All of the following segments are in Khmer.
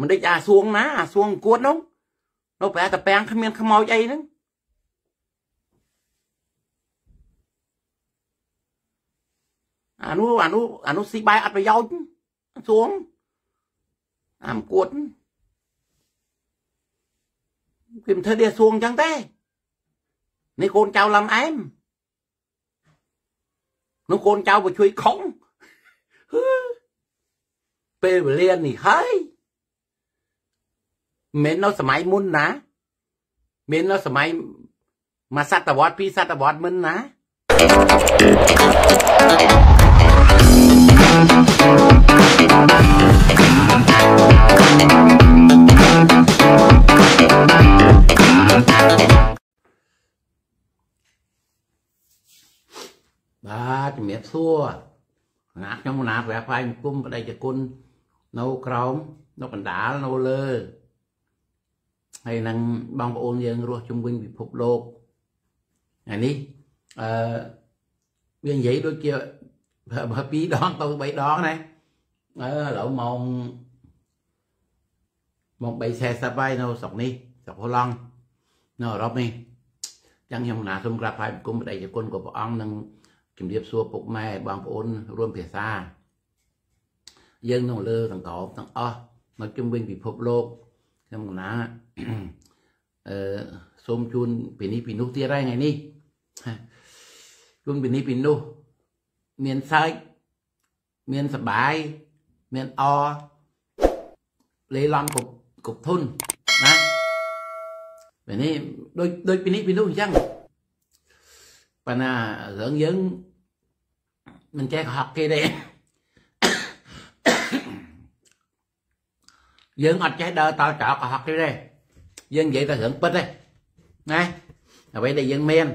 មិនដូចអាសួងណាអាសួងគួតនោះនៅប្រែតាពាំងគ្មានខ្មោចអីហ្នឹងអានោះអានោះអានោះស៊ីបាយអត់ប្រយោជន៍សួងអាមកួតគេមិនធ្វើដូចសួងអញ្ចឹងទេ នេះកូនចៅឡំអែមនោះកូនចៅក៏ជួយខំពេលវេលានេះហើយមិននៅសម័យមុនណា មាននៅសម័យមួយសតវត្សពីរសតវត្សមុនណាបាទជំរាបសួរណាខ្ញុំណាប្រាប់ហើយគុំបដិជគុណនៅក្រោមនៅកណ្ដាលនៅលើហើយនឹងបងប្អូនយើងរស់ជុំវិញពិភពលោកថ្ងៃនេះអឺវានិយាយដូចជាបើ2ដងទៅ3ដងណាអឺឥឡូវម៉ោងម៉ោង3:40ហើយនៅស្រុកនេះស្រុកហូឡង់នៅអឺរ៉ុបនេះចឹងខ្ញុំណាសូមក្រាបថ្វាយបង្គំព្រះឯកគុណរបស់ព្រះអង្គនិងជំរាបសួរពុកម៉ែបងប្អូនរួមភាសាយើងនៅលើសង្កោបទាំងអស់នៅជុំវិញពិភពលោកខ្ញុំណាសូមជូនពីនេះពីនោះទៀតហើយថ្ងៃនេះជូនពីនេះពីនោះមានសើចមានសបាយមានអលេឡំកប់កប់ធុនណាពេលនេះដូចដូចពីនេះពីនោះអញ្ចឹងប៉ុន្តែរឿងយើងមិនចេះកុហកគេទេយើងអត់ចេះដើរតល់ចោលកុហកគេទេយើងនិយាយតែរឿងពិតទេណាអ្វីដែលយើងមាន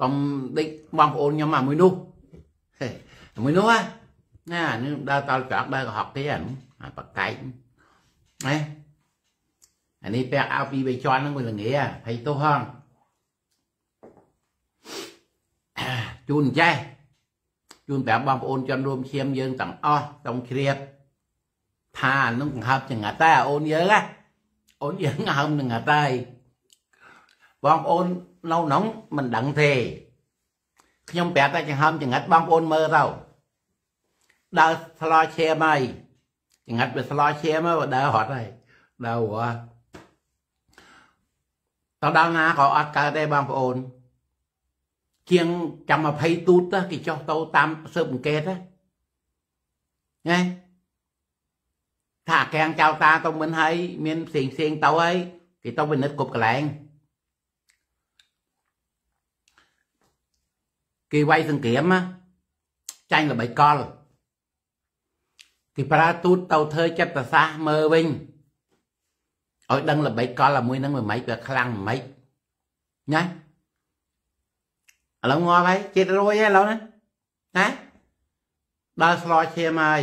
កុំដេកបងប្អូនខ្ញុំអាមួយនោះមួយនោះណានឹងដើរតល់ក្រោកដើរកុហកគេអាបកែកណាអានេះពាក់អាវពីរបីជាន់ហ្នឹងមួយល្ងាភ័យទោសហងជូនចេះជូនប្រាប់បងប្អូនជនរួមឈាមយើងទាំងអស់ຕ້ອງជ្រាបថានឹងកង្ហើបចង្កាតែអូនយើងណាអូនយើងហើមនឹងអត់ហើយបងប្អូននៅក្នុងមិនដឹងទេខ្ញុំប្រាប់តែចង្ហើមចង្ហិតបងប្អូនមើលទៅដើរឆ្លោះឈាមហើយចង្ហិតវាឆ្លោះឈាមហើយដើរហត់ហើយដើរវ៉ាតដល់ណាក៏អត់កើតទេបងប្អូន ជាងចាំ20ទូតគេចោះទៅតាមស៊ើបអង្កេតណាថាកាំងចោលតាទៅមិនហើយមានផ្សេងផ្សេងទៅហើយគេទៅវិនិច្ឆ័យគ្រប់កន្លែងគេវាយសង្គ្រាមចាញ់ល្បិចកលគេប្រើទូតទៅធ្វើចិត្តសាសមើលវិញឲ្យដឹងល្បិចកលអាមួយហ្នឹងមិនម៉េចវាខ្លាំងមិនម៉េចណាឥឡូវងាប់ហើយចិត្តរួយហើយឥឡូវណាណាដល់ស្លោឈាមហើយ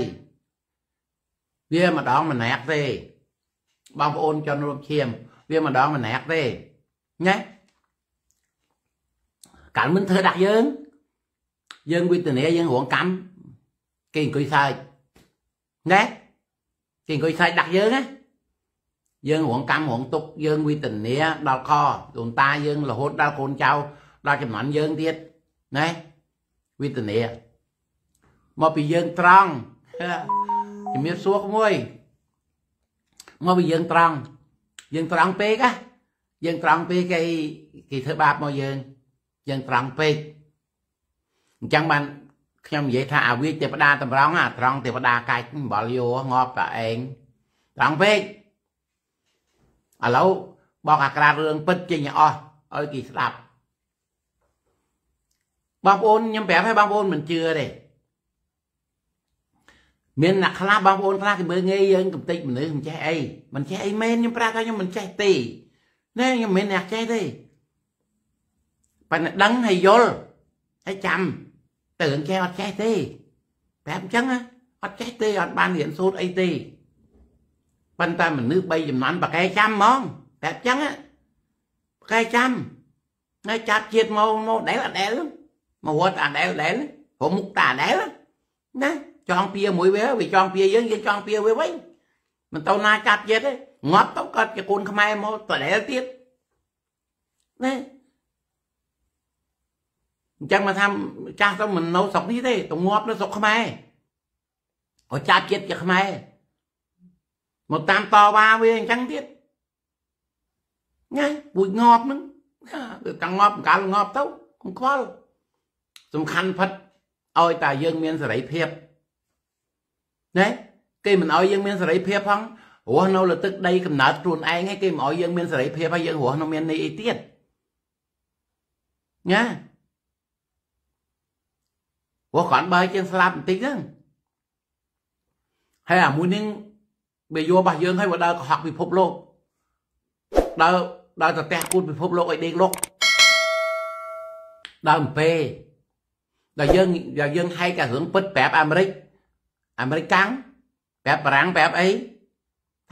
វាម្ដងម្នាក់ទេបងប្អូនចន់រួមឈាម វាម្ដងម្នាក់ទេណាកាលមិនធ្វើដាក់យើង យើងវេទនាយើងរងកម្មគេអង្គុយសើចណាគេអង្គុយសើចដាក់យើងណាយើងរងកម្មរងទុកយើងវេទនាដល់ខដូនតាយើងរហូតដល់កូនចៅដល់ចំណាន់យើងទៀតណាវេទនាមកពីយើងត្រង់ជំរាបសួរក្មួយមកពីយើងត្រង់យើងត្រង់ពេកណាយើងត្រង់ពេកគេគេធ្វើបាបមកយើង យើងត្រង់ពេកអញ្ចឹងបានខ្ញុំនិយាយថាអាវាទេវតាតម្រង់អា ត្រង់ទេវតាកាច់បលយោងាប់តែឯងត្រង់ពេកឥឡូវបោកអាក្រាតរឿងពិតចេញអស់ឲ្យគេស្ដាប់បងប្អូនខ្ញុំប្រាប់ឲ្យបងប្អូនមិនជឿទេមានអ្នកខ្លះបងប្អូនខ្លះគេមើលងាយយើងកំតិចមនុស្សមិនចេះអីមិនចេះអីមែនខ្ញុំប្រាប់ថាខ្ញុំមិនចេះទេណែខ្ញុំមិនមែនអ្នកចេះទេប៉ុន្តែដឹងហើយយល់ហើយចាំតើគេអត់ចេះទេប្រាប់អញ្ចឹងអត់ចេះទេអត់បានរៀនសូត្រអីទេប៉ុន្តែមនុស្សបីចំនួនប្រកែចាំហ្មងប្រាប់អញ្ចឹងប្រកែចាំនៅចាប់ជាតិមកមកដែលអដែលមកវត្តអដែលដែលព្រមមុខតាអដែលណាចង់ពៀមួយវាវាចង់ពៀយើងយើងចង់ពៀវាវិញមិនទៅណាកាត់ទៀតទេងាប់ទៅកាត់ជាកូនខ្មែរមកតដែលទៀតណាអញ្ចឹងមកថាចាស់ទៅមិននៅស្រុកនេះទេទៅងាប់នៅស្រុកខ្មែរក៏ចាប់ជាតិជាខ្មែរមកតាមតវ៉ាវាអញ្ចឹងទៀតណាពួកងាប់ហ្នឹងវាកាំងងាប់កាលងាប់ទៅកុំខ្វល់សំខាន់ផិតឲ្យតែយើងមានសេរីភាពណាគេមិនឲ្យយើងមានសេរីភាពផងរស់នៅលើទឹកដីកំណើតខ្លួនឯងហើយគេមិនឲ្យយើងមានសេរីភាពហើយយើងរស់នៅមានន័យអីទៀតណាព្រោះគាត់បើជាងស្លាប់បន្តិចហ្នឹងហើយអាមួយនេះវាយករបស់យើងឲ្យវាដើរកុហកពិភពលោកដើរដើរទៅផ្ទះគូនពិភពលោកឲ្យដេកលុកដើរអំពេដល់យើងដល់យើងហែកអារឿងពិតប្រាប់អាមេរិកអាមេរិកកាំងប្រាប់បារាំងប្រាប់អី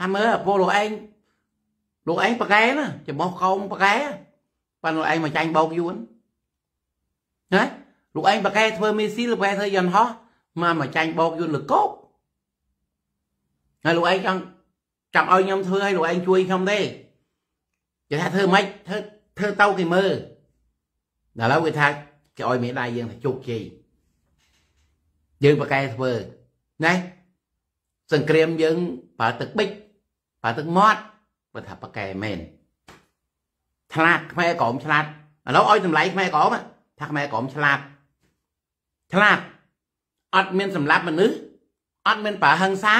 ថាមើលពូលោកឯងលោកឯងប្រកែណាចំោះកោមប្រកែប៉ិនលោកឯងមកចាញ់បោកយួនណាលោកឯងប្រកែធ្វើមីស៊ីលប្រកែធ្វើយន្តហោះមកមកចាញ់បោកយួនលើកោបហើយលោកឯងចង់ចង់ឲ្យខ្ញុំធ្វើឲ្យលោកឯងជួយខ្ញុំទេគេថាធ្វើម៉េចធ្វើធ្វើទៅគេមើលដល់ឥឡូវគេថាគេឲ្យមេដៃយើងទៅជោគជ័យយើងប្រកែធ្វើណាសង្គ្រាមយើងប្រើទឹកបិចប្រើទឹកមាត់បើថាប៉កែមែនឆ្លាតខ្មែរក្រមឆ្លាតឥឡូវឲ្យតម្លៃខ្មែរក្រមថាខ្មែរក្រមឆ្លាតឆ្លាតអត់មាន សម្លាប់មនុស្សអត់មានប្រើហិង្សា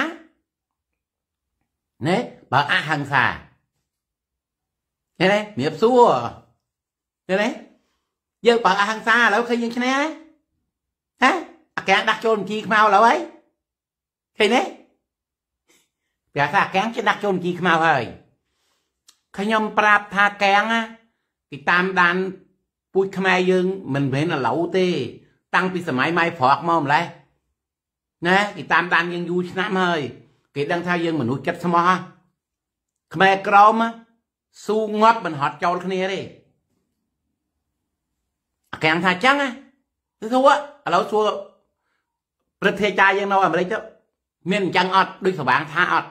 ណែបើអហិង្សាឃើញទេមៀបសួរឃើញទេយើងបើអហិង្សាឥឡូវឃើញយើងឈ្នះហ៎អាកាំងដាក់ចូលមជីខ្មៅឥឡូវហើយឃើញទេប្រាប់ថាកាំងជាដាក់ចូលជីខ្មៅហើយខ្ញុំប្រាប់ថាកាំងពីតាមដានពូជខ្មែរយើងមិនមែនឥឡូវទេ តាំងពីសម័យម៉ៃប្រក់មកម្លេះណាគេតាមដានយើងយូរឆ្នាំហើយគេដឹងថាយើងមនុស្សចិត្តស្មោះខ្មែរក្រមស៊ូងាត់មិនហត់ចូលគ្នាទេអាកាំងថាចឹងណាគឺធូឥឡូវសួរព្រឹទ្ធាចារ្យយើងនៅអាមេរិកទៅមានអញ្ចឹងអត់ដូចសវាងថាអត់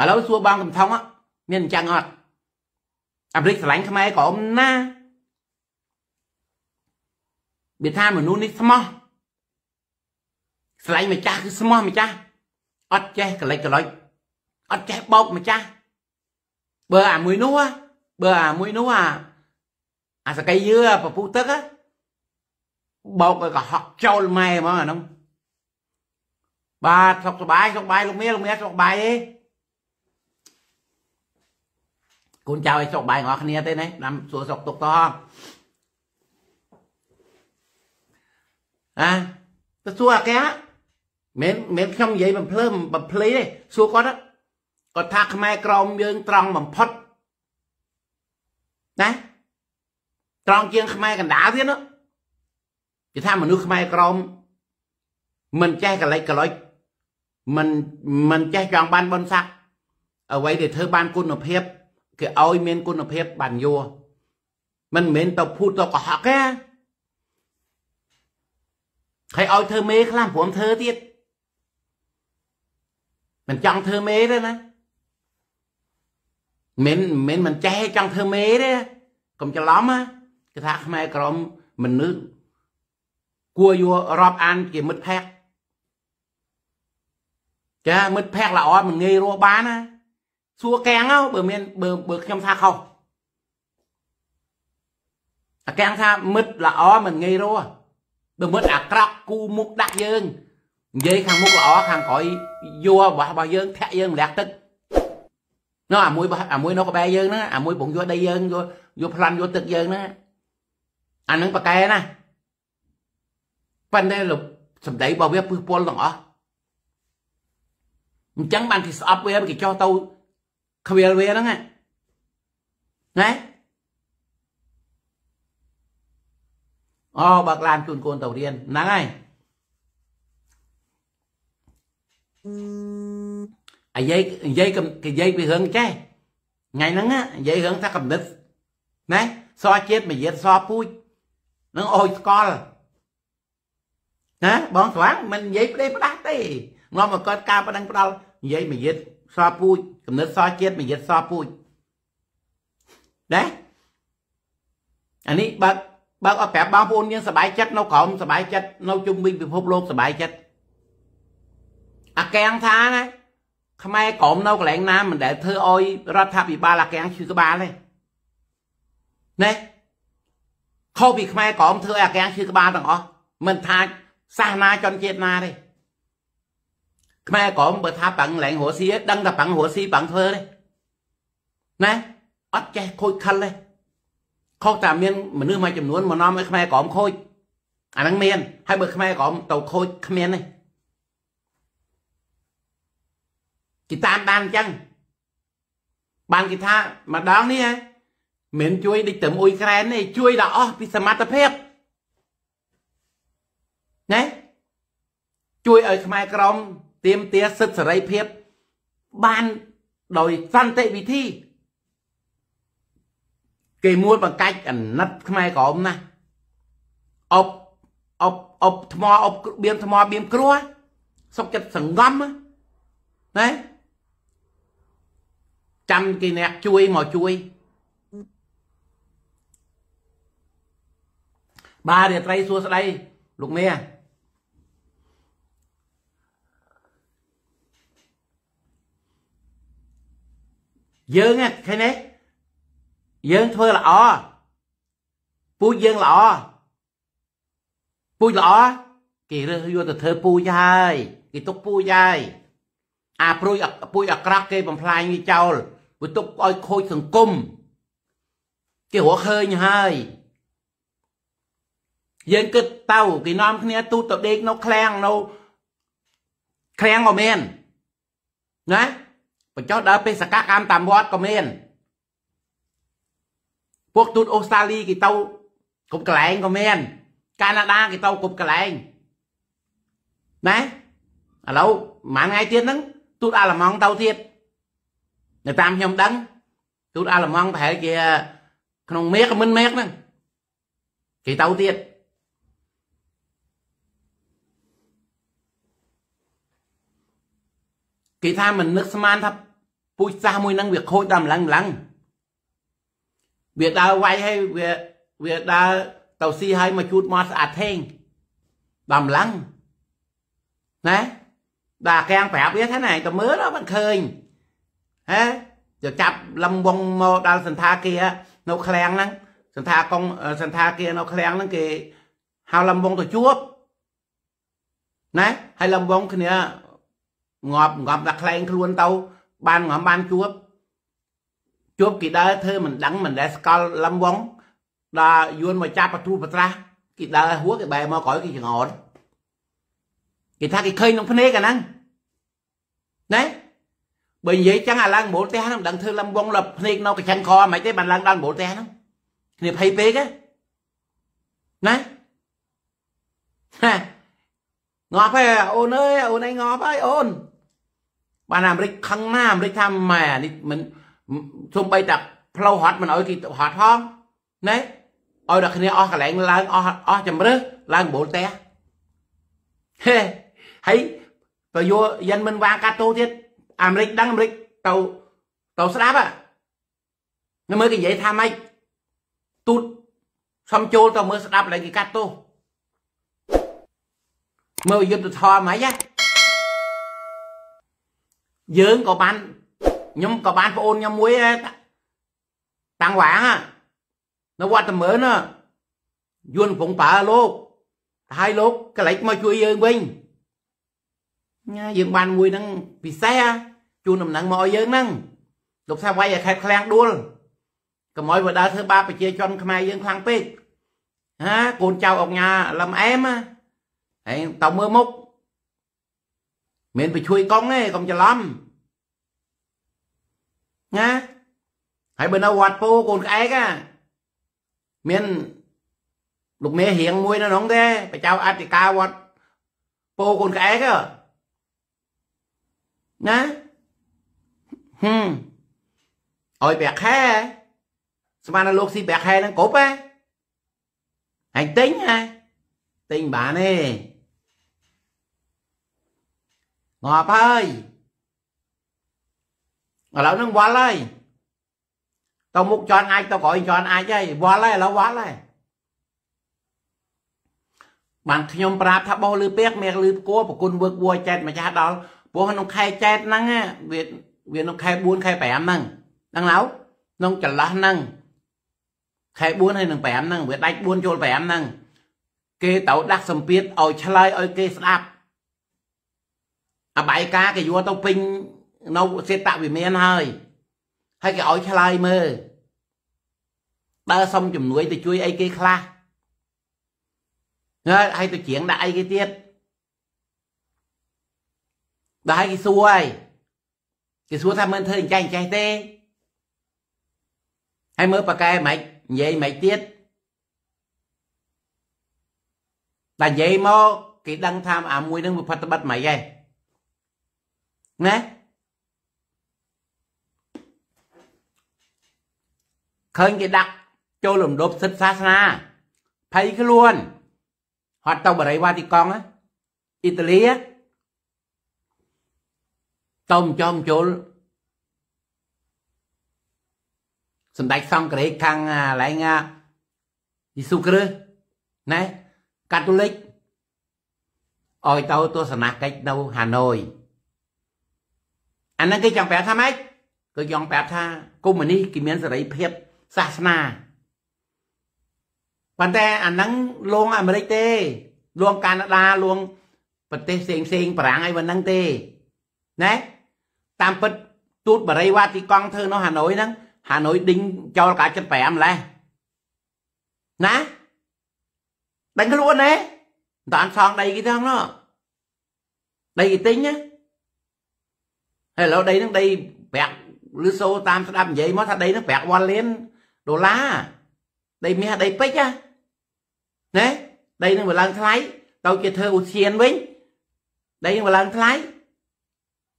ឥឡូវសួរបងកំថុងមានអញ្ចឹងអត់អាមេរិកឆ្លាញ់ខ្មែរក្រមណាវាថាមនុស្សនេះស្មោះឆ្លាញ់ម្ចាស់គឺស្មោះម្ចាស់អត់ចេះកលិចកលុចអត់ចេះបោកម្ចាស់បើអាមួយនោះបើអាមួយនោះអាអាសកៃយឺពពុះទឹកបោកឲ្យកុហកចូលម៉ែហ្មងអានោះបាទសុខសប្បាយសុខសប្បាយលោកមៀលោកមៀសុខសប្បាយទេកូនចៅឲ្យសុខសប្បាយបងប្អូនគ្នាទេណាតាមសួរសុខទុក្ខតោះណាទៅសួរអាគេហ៎មិនមិនខ្ញុំនិយាយបំភ្លើមបំភ្លេទេសួរគាត់គាត់ថាខ្មែរក្រមយើង ត្រង់បំផុតណាត្រង់ជាងខ្មែរកណ្ដាលទៀតណាគេថាមនុស្សខ្មែរក្រមមិនចេះកលិចកលុចមិនមិនចេះចង់បានបុណ្យស័ក្តិអ្វីដែលធ្វើបានគុណភាពគេឲ្យមានគុណភាពបានយួរមិនមែនទៅភូតទៅកុហកទេហើយឲ្យធ្វើមេ ខ្លះព្រមធ្វើទៀតមិនចង់ធ្វើមេទេណាមិនមិនមិនចេះចង់ធ្វើមេទេកុំច្រឡំណាគេថាខ្មែរក្រមមនុស្សគួរយល់រាប់អានជាមិត្តភក្តិចាមិត្តភ័ក្ដិល្អមិនងាយរស់បានណាសួរកាំងបើមានបើបើខ្ញុំថាខុសអាកាំងថាមិត្តល្អមិនងាយរស់បើមិត្តអាក្រក់គូមុខដាក់យើងនិយាយខាងមុខល្អខាងក្រោយយួររបស់របស់យើងធាក់យើងម្លាក់ទឹកនោះអាមួយអាមួយនៅក្បែរយើងហ្នឹងអាមួយបងយួរដីយើងយួរយួរប្លាន់យួរទឹកយើងហ្នឹងអាហ្នឹងប៉កែណាប៉ុន្តែសំដីរបស់វាពឹសពលទាំងអស់អញ្ចឹងបានគេស្អប់វាគេចោះទៅខ្វៀលវាហ្នឹងណាអូបើកឡានជូនកូនទៅរៀនហ្នឹងហើយអាយាយនិយាយគេនិយាយពីរឿងចេះថ្ងៃហ្នឹងនិយាយរឿងថាកំណត់ណាសរជាតិមួយទៀតសរពូជនឹងអោយស្កល់ណាបងស្វាងមិននិយាយផ្ដេសផ្ដាស់ទេនាំមកកើតការប៉ណ្ដឹងផ្ដាល់និយាយមួយយិតសពពូជកំណត់សជាតិមួយយិតសពពូជណាអានេះបើបើអត់ប្រាប់បងប្អូនយើងសบายចិត្តនៅក្រោមសบายចិត្តនៅជុំវិញពិភពលោកសบายចិត្តអាកាំងថាណាខ្មែរក្រមនៅកន្លែងណាមិនដែលធ្វើឲ្យរដ្ឋាភិបាលអាកាំងឈឺក្បាលទេណែខុសពីខ្មែរក្រមធ្វើឲ្យអាកាំងឈឺក្បាលទាំងអស់មិនថា សាសនាជនជាតិណាទេខ្មែរក្រមបើថាប៉ាំងឡែងរស់ស៊ីដឹងថាប៉ាំងរស់ស៊ីប៉ាំងធ្វើទេណាអត់ចេះខូចខិលទេខុសតែមានមនុស្សមួយចំនួនមកនាំឲ្យខ្មែរក្រមខូចអាហ្នឹងមានហើយបើខ្មែរក្រមទៅខូចគ្មានទេគេតាមបានអញ្ចឹងបានគេថាម្ដងនេះហ៎មិនជួយដូចតែមួយក្រែនទេជួយដល់អស់ពីសមត្ថភាពណាជួយឲ្យខ្មែរក្រមទៀមទាសិទ្ធិសេរីភាពបានដោយសន្តិវិធីគេមួយបង្កាច់អាណិតខ្មែរក្រមណាអប់អប់អប់ថ្មអប់បៀមថ្មបៀមគ្រោះសុកចិត្តសង្ងំណាចាំគេអ្នកជួយមកជួយបាទរាត្រីសួស្តីលោកមេយើងឃើញទេយើងធ្វើល្អពូជយើងល្អពូជល្អគេរើសយកទៅធ្វើពូជហើយគេទុកពូជហើយអាព្រួយពូជអាក្រក់គេបំផ្លាញវាចោលវាទុកឲ្យខូចសង្គមគេរកឃើញហើយយើងគិតទៅគេនាំគ្នាទូទៅដេកនៅឃ្លាំងនៅឃ្លាំងក៏មានណាបញ្ចុះដើរបេសកកម្មតាមវត្តក៏មានពួកទូតអូស្ត្រាលីគេទៅគ្រប់កន្លែងក៏មាន កាណាដាគេទៅគ្រប់កន្លែងណាឥឡូវមួយថ្ងៃទៀតហ្នឹងទូតអាល្លឺម៉ង់ទៅទៀតនៅតាមខ្ញុំដឹង ទូតអាល្លឺម៉ង់ប្រហែលជាក្នុងមេឃមិនមេឃហ្នឹងគេទៅទៀតគេថាមិននឹកស្មានថាពូជសាសមួយហ្នឹងវាខូចដល់ម្លឹងម្លឹងវាដើរវាយហើយវាវាដើរទៅស៊ីហើយមកជូតមកស្អាតថេងដល់ម្លឹងណាដល់អាកាំងប្រាប់វាថាណែទៅមើលមិនឃើញហេទៅចាប់លំវងមកដល់សន្តាគារនៅឃ្លាំងហ្នឹងសន្តាកងសន្តាគារនៅឃ្លាំងហ្នឹងគេហៅលំវងទៅជួបណាហើយលំវងគ្នាងាប់ងាប់ដាក់ខ្លែង ខ្លួនទៅបានងំបានជួបជួបគេដើរធ្វើមិនដឹងមិនដែលស្កល់លំវងដល់យួនមកចាប់បទ្រូបត្រាស់គេដើរហួរគេបែរមកក្រោយគេចង្អត់គេថាគេឃើញក្នុងភ្នែកអាហ្នឹងណែបើនិយាយចឹងអាឡើងមូលផ្ទះហ្នឹងមិនដឹងធ្វើលំវងលភ្នែកនៅកញ្ចឹងខមិនទេបានឡើងដល់មូលផ្ទះហ្នឹងគ្នាភ័យពេកណាណាងាប់ហើយអូនអើយអូនឯងងាប់ហើយអូនបានអាមេរិកខឹងណាអាមេរិកថាម៉ែនេះមិនសំបីតាផ្លូវហត់មិនអោយគេហត់ហងណែអោយដល់គ្នាអស់កន្លែងឡើងអស់អស់ជំរឹះឡើងបូលតែហេហើយបើយកយានមិនវាកាត់តោទៀតអាមេរិកដឹងអាមេរិកទៅទៅស្ដាប់ហ្នឹងមើលគេនិយាយថាម៉េចទូតសំចូលទៅមើលស្ដាប់ឡើងគេកាត់ទោសមើលយុទ្ធធម៌ហ្មងណាយើងក៏បានខ្ញុំក៏បានប្អូនខ្ញុំមួយតាំងវ៉ាងនៅវត្តមើលណាយួនកំពុងប្រើលោកតែឲ្យលោកកលិចមកជួយយើងវិញណាយើងបានមួយហ្នឹងពិសេសជូនដំណឹងមកឲ្យយើងហ្នឹងលោកថាវាយឲ្យខេតឃ្លាំងដួលកុំឲ្យវាដើរធ្វើបាបប្រជាជនខ្មែរយើងខ្លាំងពេកណាកូនចៅអុកញ៉ាលឹមអែមឯងតើមើលមុខមិនទៅជួយកងទេកុំច្រឡំណាហើយបើនៅវត្តពោកូនក្អែកមានលោកមេរៀងមួយនៅក្នុងទេប្រចៅអធិការវត្តពោកូនក្អែកណាហឹមអោយប្រាក់ខែស្មានដល់លោកស៊ីប្រាក់ខែហ្នឹងគ្រប់ហ៎ឯងទិញហ៎ទិញបានទេងាប់ហើយឥឡូវហ្នឹងវល់ហើយទៅមុខជន់អាចទៅក្រោយជន់អាចហើយវល់ហើយឥឡូវវល់ហើយបានខ្ញុំប្រាប់ថាបោះលឺពេកមេឃលឺគួរប្រគុណវើកវួរចែតម្ចាស់ដល់ព្រោះក្នុង ខែចែកហ្នឹងវាវាក្នុងខែ4ខែ5ហ្នឹងដឹងឡើយក្នុងចន្លោះហ្នឹងខែ4ហើយនឹង5ហ្នឹងវាដាច់4ចូល5ហ្នឹងគេទៅដាក់សម្ពាធឲ្យឆ្លើយឲ្យគេស្ដាប់អាបែកការគេយកទៅពេញនៅសេតវិមានហើយហើយគេឲ្យឆ្លើយមើលបើសុំជំនួយទៅជួយអីគេខ្លះហើយឲ្យទៅច្រៀងដាក់អីគេទៀតដល់ឲ្យគេសួរហើយគេសួរថាមិនធ្វើអញ្ចេះអញ្ចេះទេហើយមើលប៉ាកែមិននិយាយមិនទៀតតែនិយាយមកគេដឹងថាអាមួយនឹងវាផុតត្បិតមិនឯងណាឃើញគេដាក់ចូលលំដប់សិទ្ធិសាសនាភ័យខ្លួនហត់ទៅបរិវ៉ាទីកង់អ៊ីតាលីទៅចំចូលសម្ដេចសង្ឃរេខាងឡែងយេស៊ូគ្រីស្ទណែកាតូលិកឲ្យទៅទស្សនកិច្ចនៅហាណូយអានឹងគេចង់ប្រាប់ថាម៉េចគឺចង់ប្រាប់ថាកុំមុនីគេមានសេរីភាពសាសនាប៉ុន្តែអានឹងលងអាមេរិកទេលងកាណាដាលងប្រទេសផ្សេងផ្សេងបារាំងអីវ៉ាហ្នឹងទេណែតាមពិតទូតបរិវាទីកង់ធ្វើនៅហាណូយហ្នឹងហាណូយដេញចោលកា75ម្លេះណាដេញខ្លួនទេមិនតាន់សងដីគេទេហ្នឹងដីគេទិញណាហើយឥឡូវដីនឹងដីប្រាក់ឬសូតាមស្ដាប់និយាយមកថាដីនឹងប្រាក់1លានដុល្លារដីមាសដីពេជ្រណាណាដីនឹងវាឡើងថ្លៃទៅគេធ្វើឧស្សាហវិញដីនឹងវាឡើងថ្លៃ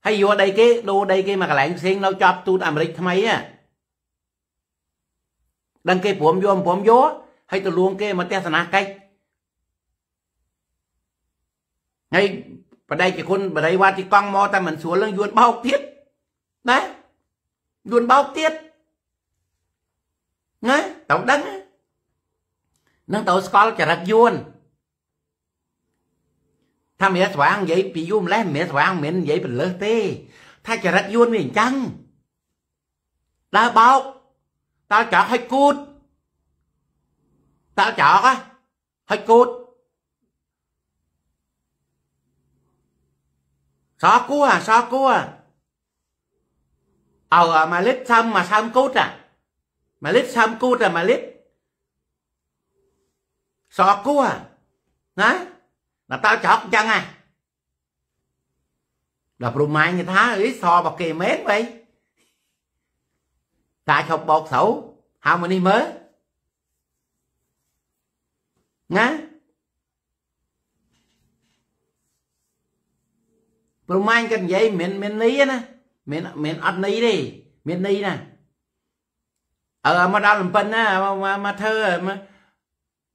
ហើយយកដីគេដូរដីគេមកកន្លែងផ្សេងនៅជាប់ទូតអាមេរិកថ្មីហ៎ដឹងគេព្រមយកព្រមយកហើយទៅលួងគេមកទេសនាកិច្ចហើយបដិជគុណបរិវាទីកង់មកតែមិនស្រួលនឹងយួនបោកទៀតណាយួនបោកទៀតណាត្រូវដឹងនឹងត្រូវស្គាល់ចរិតយួនថាមានស្វាងនិយាយពីយូរម្លេះមានស្វាងមិននិយាយបន្លឹះទេ ថាចរិតយួនវាអញ្ចឹងដើរបោកតើចោកឲ្យគូតតើចោកហ៎ឲ្យគូត Xó cua, xó cua. à mà lít xăm mà xăm cút à. Mà lít xăm cút à, mà lít. Xó cua à. Đấy. Là tao chọc chân à. Là bụng mai như thế, lý xo bọc kì mến vậy. Tại chọc bột xấu, hào mà đi mới. Nghe. ប្រមាញ់គាត់និយាយមិនមែននីណាមិនមិនអត់នីទេមាននីណាអើមកដល់លំពិនណាមកមកធ្វើ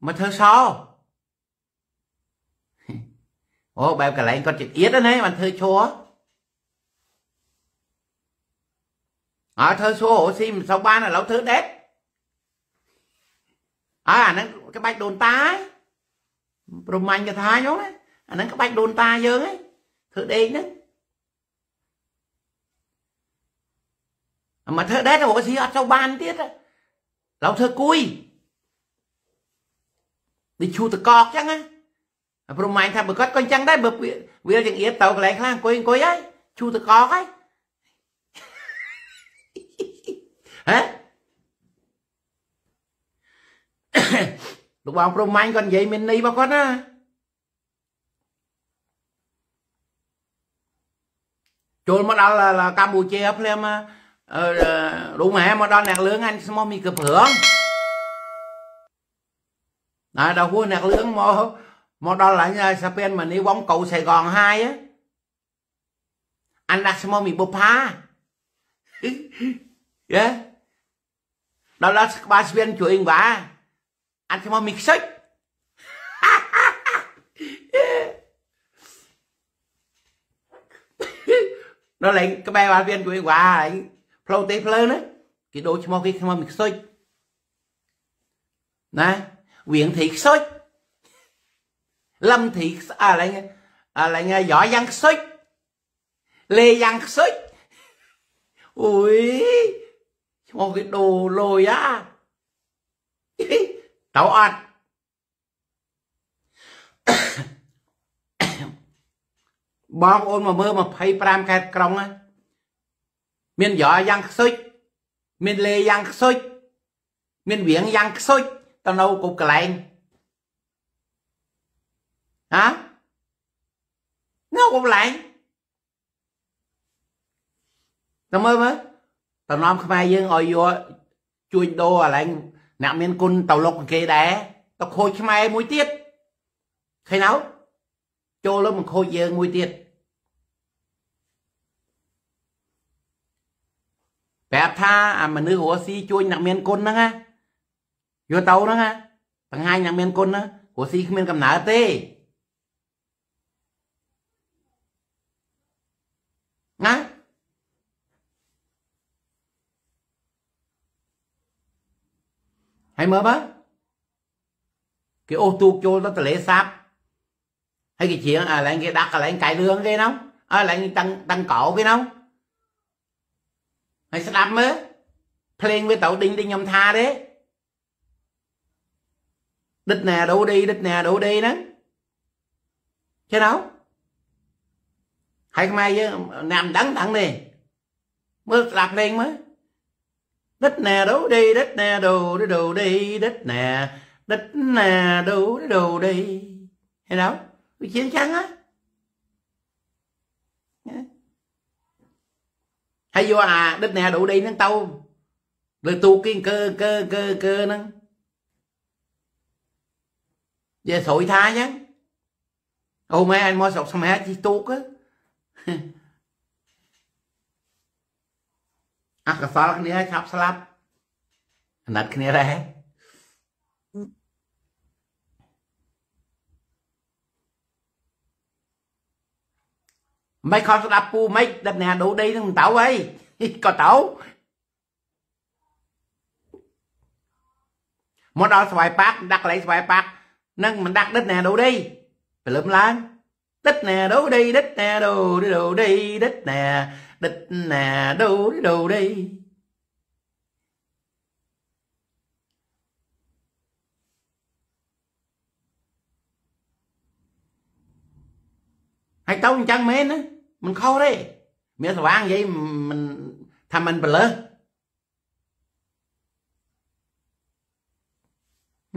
មកធ្វើសោអូបែបកន្លែងគាត់ចិត្តអៀតណាបានធ្វើឈរអើធ្វើឈរអូស៊ីមិនសូវបានឥឡូវធ្វើដេតអើអាហ្នឹងក្បាច់ដូនតាប្រមាញ់កថាហ្នឹងអាហ្នឹងក្បាច់ដូនតាយើងហ្នឹងធ្វើដេកហ្នឹងមកធ្វើដេកទៅរកស៊ីអត់ចូលបានទៀតឡូវធ្វើគួយដូចឈូតកកចឹងណាព្រមម៉ែថាបើគាត់ក៏អញ្ចឹងដែរបើវាចង្អៀតទៅកន្លែងខ្លះអង្គុយអង្គុយហើយឈូតកកហើយហ៎លោកបងព្រមម៉ែក៏និយាយមានន័យរបស់គាត់ណាចូលមកដល់កម្ពុជាភ្លាមរូម៉ែមកដល់អ្នកលឿងអញស្មោះមីកព្រឿងណាដល់ហួរអ្នកលឿងមកមកដល់អញសាពេនមនីវងកៅសៃកងហើយអញដាក់ស្មោះមីបុផាយេដល់ដល់ក្បាលស្វៀនជួយអីវ៉ាអញស្មោះមីខ្សិច yeah. nó lấy bài viên của quả nữa cái cái đồ mong không xôi nó លេងក្បែរបានវាជួយវ៉ាឯងផ្លូវទេផ្លូវណាគេដូរឈ្មោះគេឈ្មោះមិនខ្សុចណាវៀង thị ខ្សុច lâm thị xôi lâm thị à lại à lại nghe giỏi văn xôi lê văn xôi ui một cái đồ lồi á tao ăn បងប្អូនមកមើល25ខេត្តក្រុងមានយ៉យ៉ាងខ្សុចមានលេយ៉ាងខ្សុចមានវៀងយ៉ាងខ្សុចតនៅគ្រប់កន្លែងហ៎នៅគ្រប់កន្លែងតើមើលមើលតំណមខ្មែរយើងឲ្យយកជួយដូរអាឡែងអ្នកមានគុណទៅលុកគេដែរទៅខូចខ្មែរមួយទៀតឃើញទៅចូលលើមង្ឃុយយើងមួយទៀតប្រាប់ថាអាមនុស្សរស់ស៊ីជួយអ្នកមានគុណហ្នឹងណាយកទៅហ្នឹងណាបង្ហាញអ្នកមានគុណណារស់ស៊ីគ្មានកំណើតទេណាហើយមើលបើគេអូសទូកចូលទៅទន្លេសាប hay cái chuyện à, lại cái đất lại cải lương cái nó à, lại tăng tăng cổ cái nó hay đâm á playing với tàu đinh đinh nhom tha đấy đích nè đủ đi đích nè đủ đi đó chứ đâu hay mai chứ nằm đắng đặng đi mới đạp lên mới đích nè đủ đi đích nè đủ đi đủ đi đích nè đích nè đủ đi đủ đi hay đâu cuộc chiến tranh á hay vô à đất nè đủ đi nâng tâu rồi tu kiên cơ cơ cơ cơ nâng về thổi tha nhá, ô mẹ anh mua sọc xong mẹ chỉ tu cơ à cái phá này sắp slap nát cái này mấy khó đập pu mấy đập nè đủ đi thằng tẩu ấy có tẩu một đó xoài bác đặt lại xoài bác nâng mình đặt đít nè đủ đi phải lượm lên đít nè đủ đi đít nè đủ đi đủ đi đít nè đít nè đủ đi đủ đi ហើយទៅអញ្ចឹងមែនណាមិនខុសទេមាន ស្វាងនិយាយមិនថាមិនបលើស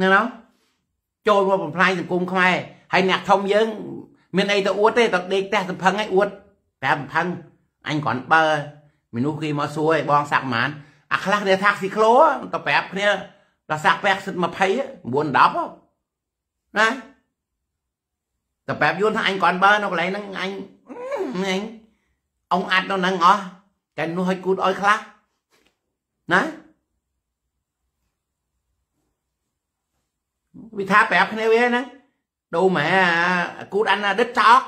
ណ៎ណោចូលមកបំផ្លាញសង្គមខ្មែរហើយអ្នកធំយើង មានអីទៅអួតទេទៅដេកផ្ទះសំផឹងឲ្យអួតប្រាប់សំផឹងអញគ្រាន់បើមនុស្សគេមកសួរឲ្យបងសាក់ប្រហែលអាខ្លះគ្នាថាស៊ីក្លូទៅប្រាប់គ្នាដល់សាក់ពាក់សិត20 9 10ណាតែប្រាប់យួនថាអញគាត់បើនៅកន្លែងហ្នឹងអញអញអង្គអាចនៅហ្នឹងអស់តែនោះឲ្យគូតឲ្យខ្លះណាវាថាប្រាប់គ្នាវាហ្នឹងដូរម៉ែគូតអាណាដិតចោក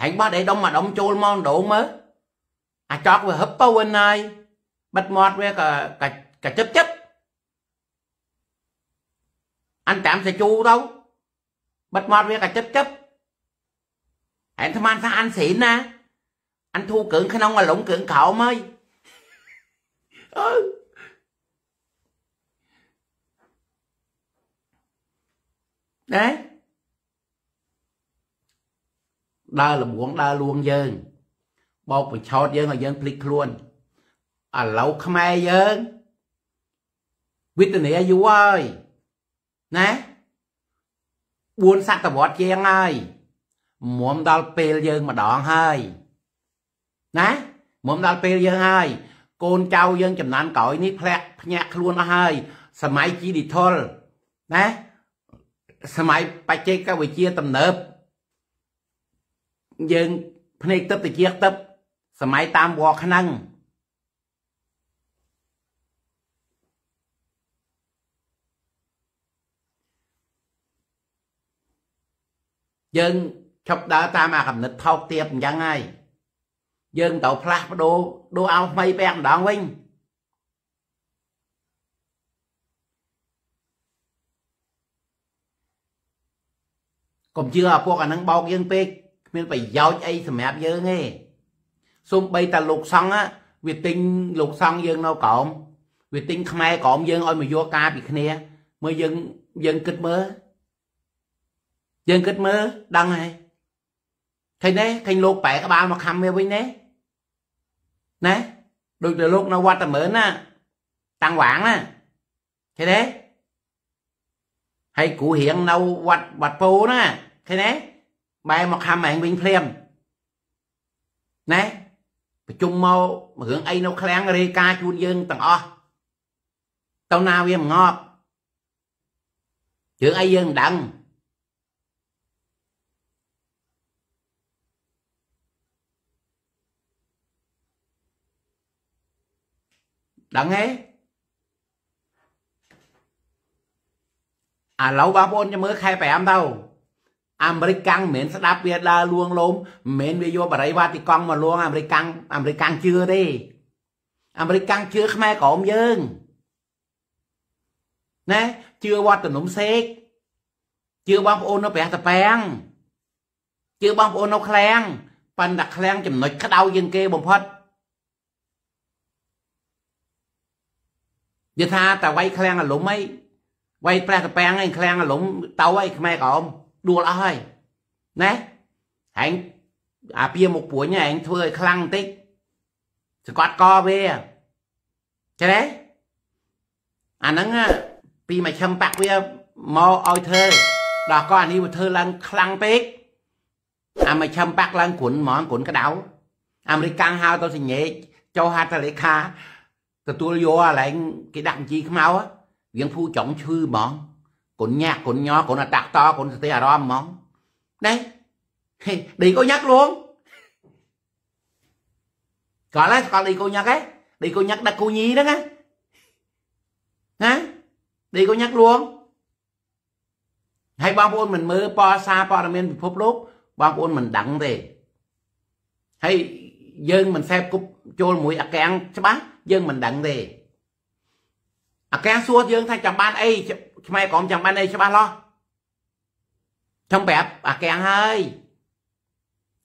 ហែងបោះដេដុំមកដុំចូលមកដូរមើអាចោកវាហឹបទៅវិញហើយបិទមាត់វាក៏ក៏ចិត្តចិត្តអញតាមសាជូទៅបិទមាត់វាក៏ចិត្តចិត្តអែនថ្មថាអានស្រីណាអានធូគ្រឿងក្នុងអាលងគ្រឿងក្រោមហើយអឺណែដើរលងដើរលួងយើងបោកបញ្ឆោតយើងឲ្យយើងភ្លេចខ្លួនឥឡូវខ្មែរយើងវេទនាយូរហើយណា4សតវត្សជាងហើយមុំដល់ពេលយើងម្ដងហើយ ណាមុំដល់ពេលយើងហើយ កូនចៅយើងចំណានក្រោយនេះធ្លាក់ភ្ញាក់ខ្លួនអស់ហើយសម័យ digital ណាសម័យបច្ចេកវិទ្យាទំនើបយើងភ្នែកទឹកតិចទឹកសម័យតាមវល់ខ្នឹងយើងឈប់ដើរតាមអាកំណត់ថោកទៀតអញ្ចឹងហើយយើងត្រូវផ្លាស់ប្ដូរដូរឲ្យថ្មីពាក់ម្ដងវិញកុំជឿអាពួកអានឹងបោកយើងពេកគ្មានប្រយោជន៍អីសម្រាប់យើងទេសូម្បីតែលោកសង្ឃវាទិញលោកសង្ឃយើង នៅក្រោមវាទិញខ្មែរក្រោមយើងឲ្យមកយកការពីគ្នាមើលយើងយើងគិតមើលយើងគិតមើលដឹងហើយឃើញទេឃើញលោកប៉ែក្បាលមកខំវាវិញទេណាដូចតែលោកនៅវត្តតែមើលណាតាំងវាងណាឃើញទេហើយគ្រូរៀងនៅវត្តវត្តពោណាឃើញទេបែរមកខំឯងវិញភ្លាមណាប្រជុំមករឿងអីនៅឃ្លាំងរាយការជូនយើងទាំងអស់ទៅណាវាងប់រឿងអីយើងមិនដឹងដឹងទេឥឡូវបងប្អូនចាំមើលខែ5ទៅអាមេរិកកាំងមិនមែនស្ដាប់វាដើរលួងលោមមិនមែនវាយកបរិវត្តិកង់មកលួងអាមេរិកកាំងអាមេរិកកាំងជឿទេអាមេរិកកាំងជឿខ្មែរក្រមយើងណាជឿវត្តនំសេកជឿបងប្អូននៅព្រះតាប៉ែងជឿបងប្អូននៅឃ្លាំងប៉ិនតែឃ្លាំងចំណុចក្តៅជាងគេបំផុតវាថាតវៃឃ្លាំងអលុំអីវៃព្រះតពាំងអីឃ្លាំងអលុំតៅអីខ្មែរក្រមដួលអស់ហើយណាហែងអាពៀមកពួញហែងធ្វើឲ្យខ្លាំងបន្តិចសង្កត់កវាចេះទេអាហ្នឹងពីមកឈឹមបាក់វាមកឲ្យធ្វើដល់ក៏អានេះវាធ្វើឡើងខ្លាំងពេកអាមកឈឹមបាក់ឡើងគ្រុនហ្មងគ្រុនក្តៅអាមេរិកកាំងហៅទៅសញ្ញេចចូលហត្ថលេខា tôi vô là là cái chi á, phu món, món, nhạc, to, à đấy, đi cô nhắc luôn còn lấy còn đi cô nhắc ấy đi cô nhắc đặt cô nhi đó nghe nghe, đi cô nhắc luôn hay bao buôn mình mơ po xa po là mình phục lốp bao buôn mình đặng về, hay dân mình xem cúp chôn mũi ạc kẹn chứ bác យើងមិនដឹងទេអាការសួរយើង ថាចាំបានអីខ្មែរក្រមចាំបានអីច្បាស់ឡោះខ្ញុំប្រាប់អាកាំងហើយ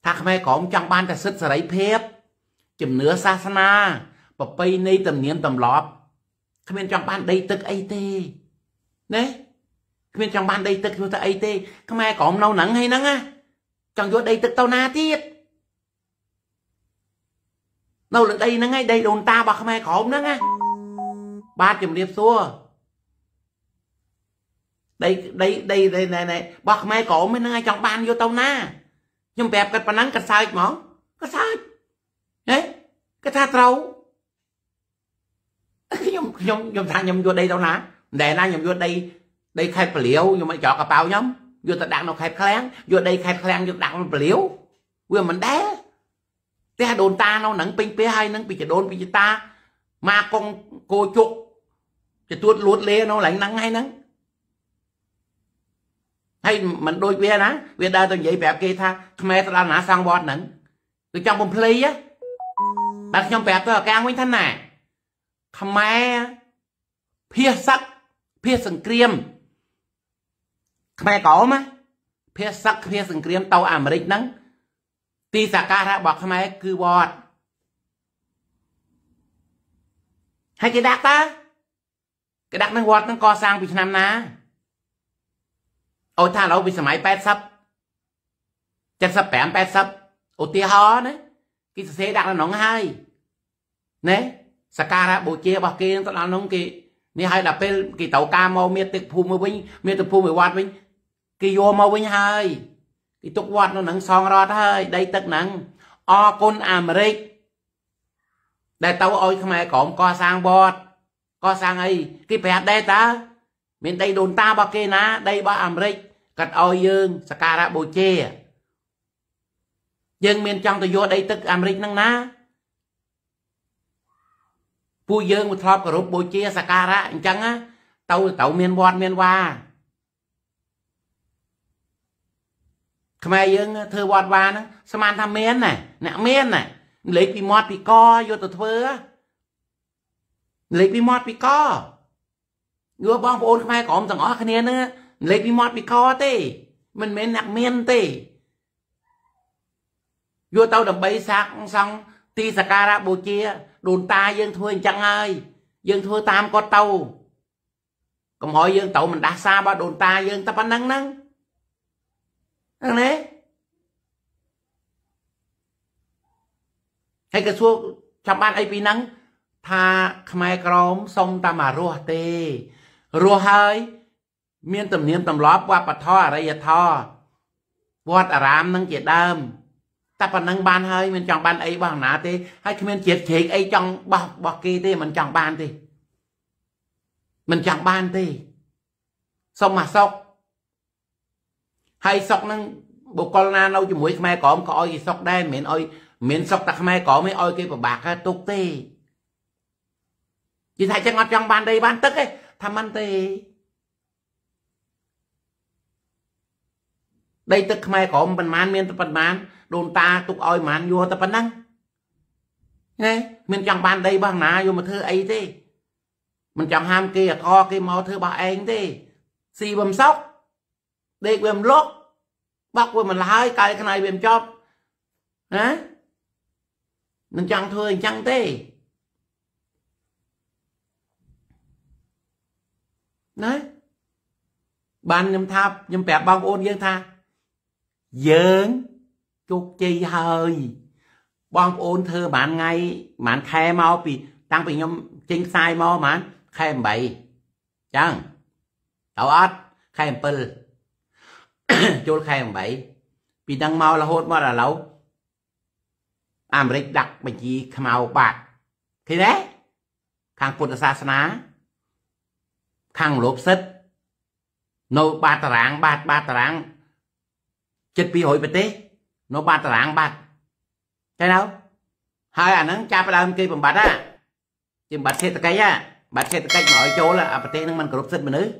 ថាខ្មែរក្រមចង់បានតែសិទ្ធិសេរីភាពជំនឿសាសនាប្រពៃណីទំនៀមទម្លាប់គ្មានចង់បានដីទឹកអីទេណាគ្មានចង់បានដីទឹកធ្វើទៅអីទេខ្មែរក្រមនៅហ្នឹងហើយហ្នឹងណាចង់យកដីទឹកទៅណាទៀតនៅលើដីហ្នឹងឯងដីដូនតារបស់ខ្មែរក្រមហ្នឹងណាបាទជំរាបសួរដីដីដីដីណែណែរបស់ខ្មែរក្រមហ្នឹងឯងចង់បានយកទៅណាខ្ញុំប្រាប់គាត់ប៉ុណ្ណឹងគាត់សើចហ្មងគាត់សើចហេគាត់ថាត្រូវខ្ញុំខ្ញុំខ្ញុំថាខ្ញុំយកដីទៅណាមិនដែលណាខ្ញុំយកដី ដីខេត្តពលាវខ្ញុំមិនចោលកប៉ៅខ្ញុំយកទៅដាក់នៅខេត្តឃ្លាំងយកដីខេត្តឃ្លាំងយកដាក់នៅពលាវវាមិនដែលផ្ទះដូនតានៅហ្នឹងពេញផ្ទះហើយនឹងពីកដូនពីចតាមកកងគោជុកទទួលលួតលេនៅឡើងហ្នឹងហើយហ្នឹងហើយมันដូចវាណាវាដើរទៅនិយាយប្រាប់គេថាខ្មែរស្ដានណាសង់វត្តហ្នឹងគឺចង់បំភ្លៃហ៎បាទខ្ញុំប្រាប់ទៅអាកាងវិញថាណាខ្មែរភៀសសឹកភៀសសង្គ្រាមខ្មែរក្រមភៀសសឹកភៀសសង្គ្រាមទៅអាមេរិកហ្នឹងទីសក្ការៈរបស់ខ្មែរគឺវត្តហើយគេដាក់តើគេដាក់នឹងវត្តនឹងកសាងពីឆ្នាំណាអូថាឥឡូវពីសម័យ80 75 80ឧទាហរណ៍ណាគេសរសេរដាក់នៅក្នុងហើយណាសក្ការៈបូជារបស់គេនឹងទៅដល់ក្នុងគេនេះហើយដល់ពេលគេត្រូវការមកមានទឹកភូមិមកវិញមានទឹកភូមិវត្តវិញគេយកមកវិញហើយគេទុកវត្តនោះនឹងសងរត់ហើយដីទឹកហ្នឹងអរគុណអាមេរិកដែលទៅឲ្យខ្មែរក្រមកសាងវត្តកសាងអីគេប្រាប់ដែរតើមានដីដូនតារបស់គេណា ដីរបស់អាមេរិក កាត់ឲ្យយើងសការៈបូជា យើងមានចង់ទៅយកដីទឹកអាមេរិកហ្នឹងណា ពួកយើងមកធ្លាប់គោរពបូជាសការៈអញ្ចឹងទៅទៅមានវត្តមានវាខ្មែរយើងធ្វើវត្តវាហ្នឹងស្មានថាមានណាអ្នកមានណាលេខពីមាត់ពីកយកទៅធ្វើលេខពីមាត់ពីកយកបងប្អូនខ្មែរក្រមទាំងអស់គ្នាហ្នឹងលេខពីមាត់ពីកទេ មិនមែនអ្នកមានទេយកទៅដើម្បីសាកសង់ទីសក្ការៈបូជាដូនតាយើងធ្វើអញ្ចឹងហើយយើង ធ្វើតាមគាត់ទៅកុំឲ្យយើងទៅមិនដាស់សារបើដូនតាយើងតែប៉ុណ្្នឹងហ្នឹងហ្នឹងណាហើយក៏សួរចាំបានអីពីហ្នឹងថាខ្មែរក្រមសុំតែមករស់ទេរស់ហើយ មានទំនៀមទម្លាប់វប្បធម៌អរិយធម៌វត្តអារាមនឹងជាដើមតែប៉ុណ្ណឹងបានហើយមិនចង់បានអីបោះណាទេ ហើយគ្មាន ជាតិជ្រែកអីចង់បោះបោះគេទេមិនចង់បានទេមិនចង់បានទេសុំមកសុកហើយសុកនឹងបុគ្គលណានៅជាមួយខ្មែរក្រមក៏ឲ្យគេសុកដែរមិនមែនឲ្យមានសុកតែខ្មែរក្រមឯងឲ្យគេពិបាកទុកទេគេថាចឹងអត់ចង់បានដីបានទឹកទេថាមិនទេដីទឹកខ្មែរក្រមប៉ុន្មានមានតែប៉ុន្មានដូនតាទុកឲ្យប៉ុន្មានយល់តែប៉ុណ្ណឹងណែមិនចង់បានដីរបស់ណាយកមកធ្វើអីទេមិនចង់ហាមគេអកគេមកធ្វើរបស់ឯងទេស៊ីបំសោកដេកវាមិនលុកបោកវាមិនលហើយកែខ្នៃវាមិនចប់ណាមិនចង់ធ្វើអញ្ចឹងទេណាបានខ្ញុំថាខ្ញុំប្រាប់បងប្អូនយើងថា យើងជោគជ័យហើយបងប្អូនធ្វើប្រហែលថ្ងៃប្រហែលខែមកពី តាំងពីខ្ញុំចេញផ្សាយមកប្រហែលខែ8ចឹងទៅអត់ខែ7ចូលខែ8ពីដល់មករហូតមកដល់ឥឡូវអាមេរិកដាក់បញ្ជីខ្មៅបាត់ឃើញទេខាងពុទ្ធសាសនា ខាងលោកសិទ្ធនៅបាតតារាងបាតបាតតារាង7200ប្រទេសនៅបាតតារាងបាត់ឃើញទេហើយអាហ្នឹងចាប់ដើមគេបំបត្តិណាជាបំបត្តិសេដ្ឋកិច្ចណាបាត់សេដ្ឋកិច្ចមកឲ្យចូលអាប្រទេសហ្នឹងมันគ្រប់សិទ្ធិមនុស្ស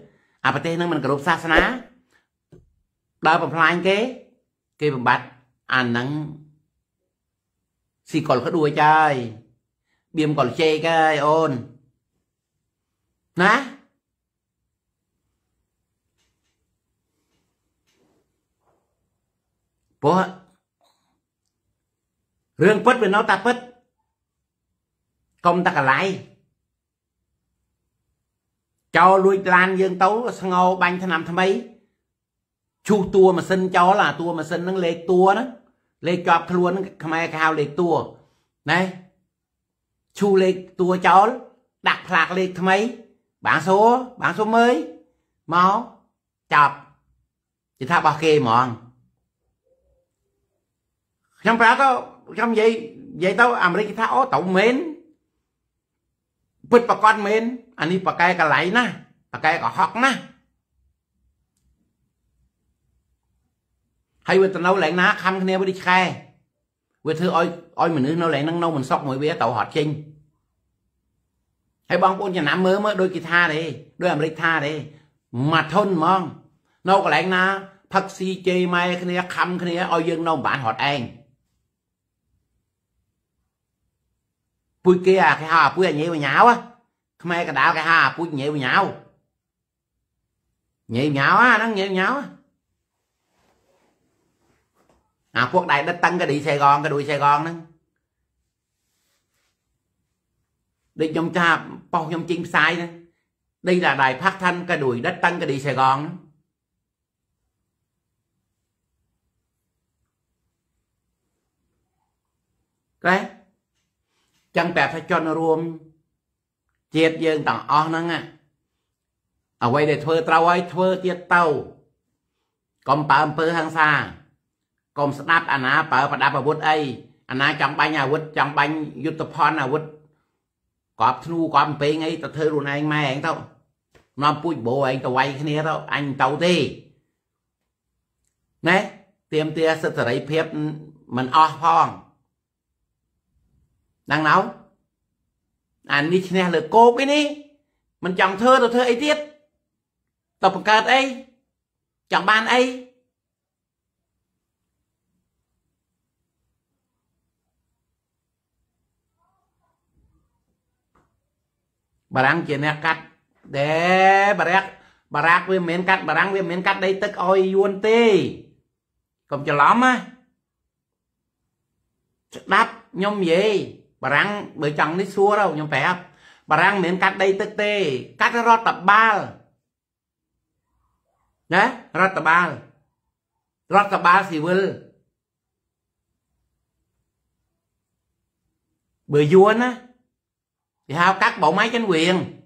អាប្រទេសហ្នឹងมันគ្រប់សាសនាបើបំផ្លាញគេគេបំបត្តិអាហ្នឹងស៊ីកុលក្ដួចហើយបៀមកុលជេកហើយអូនណាព្រោះរឿងពិតវានៅតែពិតកុំតែកលៃចោលលួចឡានយើងទៅស្ងោបាញ់ឆ្នាំថ្មីឈូសតួម៉ាស៊ីនចោលអាតួម៉ាស៊ីនហ្នឹងលេខតួហ្នឹងលេខជាប់ខ្លួនហ្នឹងខ្មែរគេហៅលេខតួណែឈូសលេខតួចោលដាក់ផ្លាកលេខថ្មីបានសួរបានសួរមើលមកចាប់និយាយថារបស់គេហ្មងខ្ញុំប្រាប់ទៅខ្ញុំនិយាយនិយាយទៅអាមេរិកគេថាអូត្រូវមែនពិតប្រកបមែនអានេះប៉កែកន្លែងណាប៉កែកុហកណាហើយវាទៅនៅឡើងណាខំគ្នាវាដូចខែវាធ្វើឲ្យឲ្យមនុស្សនៅឡើងហ្នឹងនៅមិនសុខមួយវាទៅហត់ចេញហើយបងប្អូនចំណាំមើលមើលដូចគេថាទេដូចអាមេរិកថាទេមកធុនហ្មងនៅកន្លែងណាផឹកស៊ីជេរម៉ែគ្នាខំគ្នាឲ្យយើងនៅមិនបានហត់ឯងពួយគេអាគេហៅអាពួយអញេវញ៉ាវខ្មែរកដាលគេហៅអាពួយញេវញ៉ាវញេវញ៉ាវអាហ្នឹងញេវញ៉ាវ à, quốc đại đất tăng cái đi sài gòn cái đuôi sài Gòn đi trong trong cha, bao chim sai gòn ហ្នឹងដូចខ្ញុំថាប៉ោះខ្ញុំជីងផ្សាយហ្នឹង đây là đài phát thanh cái đuổi đất tăng cái đi sài gòn đó. đấy chẳng bẹp phải cho nó ruộng chết dương tặng o năng à ở quay để thuê trao ấy thuê tiết tàu còn bà âm pơ hàng xa កុំស្ដាប់អាណាប្រើប្រដាប់អាវុធអីអាណាចង់បាញ់អាវុធចង់បាញ់យុទ្ធភណ្ឌអាវុធកប់ធ្នូកប់ពេងអីទៅធ្វើខ្លួនឯងម៉ែឯងទៅនាំពូជបោឯងទៅវាយគ្នាទៅអញទៅទេណែទៀមទាសិទ្ធិសេរីភាពមិនអស់ផងដល់ណៅអានេះឈ្នះលើគោកឯនេះមិនចង់ធ្វើទៅធ្វើអីទៀតទៅបង្កើតអីចង់បានអីបារាំងជាអ្នកកាត់ដែរបារាក់បារាក់វាមិនមែនកាត់បារាំងវាមិនមែនកាត់ដីទឹកឲ្យយួនទេកុំច្រឡំណាស្ដាប់ខ្ញុំនិយាយបារាំងបើចង់នេះសួរទៅខ្ញុំប្រាប់បារាំងមិនមែនកាត់ដីទឹកទេកាត់រដ្ឋបាលណារដ្ឋបាលរដ្ឋបាលស៊ីវិលបើយួនណា thì hao cắt bộ máy chính quyền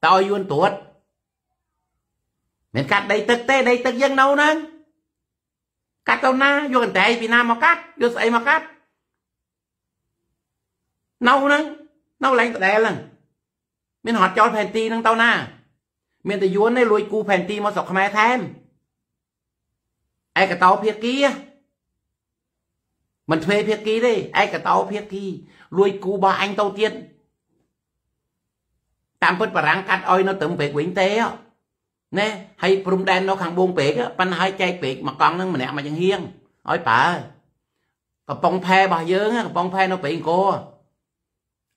tôi vua tuột មានកាត់ដីទឹកទេដីទឹកយើងនៅហ្នឹងកាត់ទៅណាយកកន្ត្រៃពីណាមកកាត់យកស្អីមកកាត់នៅហ្នឹងនៅឡើងដដែលហ្នឹងមានហត់ចោលផែនទីហ្នឹងទៅណាមានតយួនទេលួចគូផែនទីមកស្រុកខ្មែរថែមឯកតោភាគីមិនធ្វើភាគីទេឯកតោភាគីលួចគូរបស់អញទៅទៀតតាមពិតបារាំងកាត់អុយនៅត្រឹមពេកវិញទេណែហើយព្រំដែននៅខាងបងពេកប៉ិនហើយចែកពេកមកកង់នឹងម្នាក់មកយ៉ាងហៀងឲ្យប្រើកំប៉ុងផែរបស់យើងកំប៉ុងផែនៅពេកអង្គរ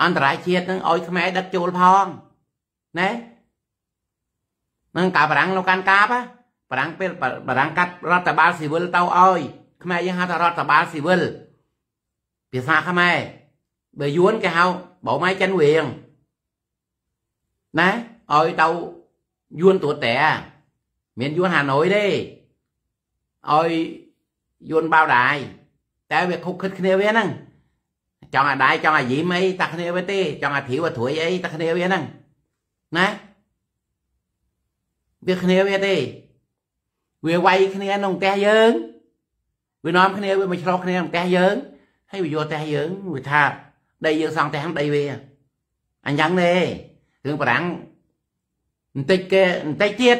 អន្តរជាតិនឹងឲ្យខ្មែរដឹកចូលផងណែនឹងតាបារាំងនៅកាន់កាប់បារាំងពេលបារាំងកាត់រដ្ឋបាលស៊ីវិលទៅឲ្យខ្មែរយើងហៅថារដ្ឋបាលស៊ីវិលភាសាខ្មែរ bề vua cao bộ máy tranh quyền nè ôi đâu vua tuổi trẻ miền vua hà nội đi ôi vua bao đại tại việc khúc khích khích គ្នា với năng cho ngài đại cho ngài diễm mấy ta khinh yêu với tê cho ngài thiểu và thủy ấy ta khinh yêu với năng nè việc khinh yêu với tê vì quay khinh nông te dớn vì nói khinh yêu với mình lo khinh nông te dớn hay vì vô te dớn vì tha ដីយើងសង់ផ្ទះដីវាអញ្ចឹងទេរឿងបរាំងបន្តិចគេបន្តិចទៀត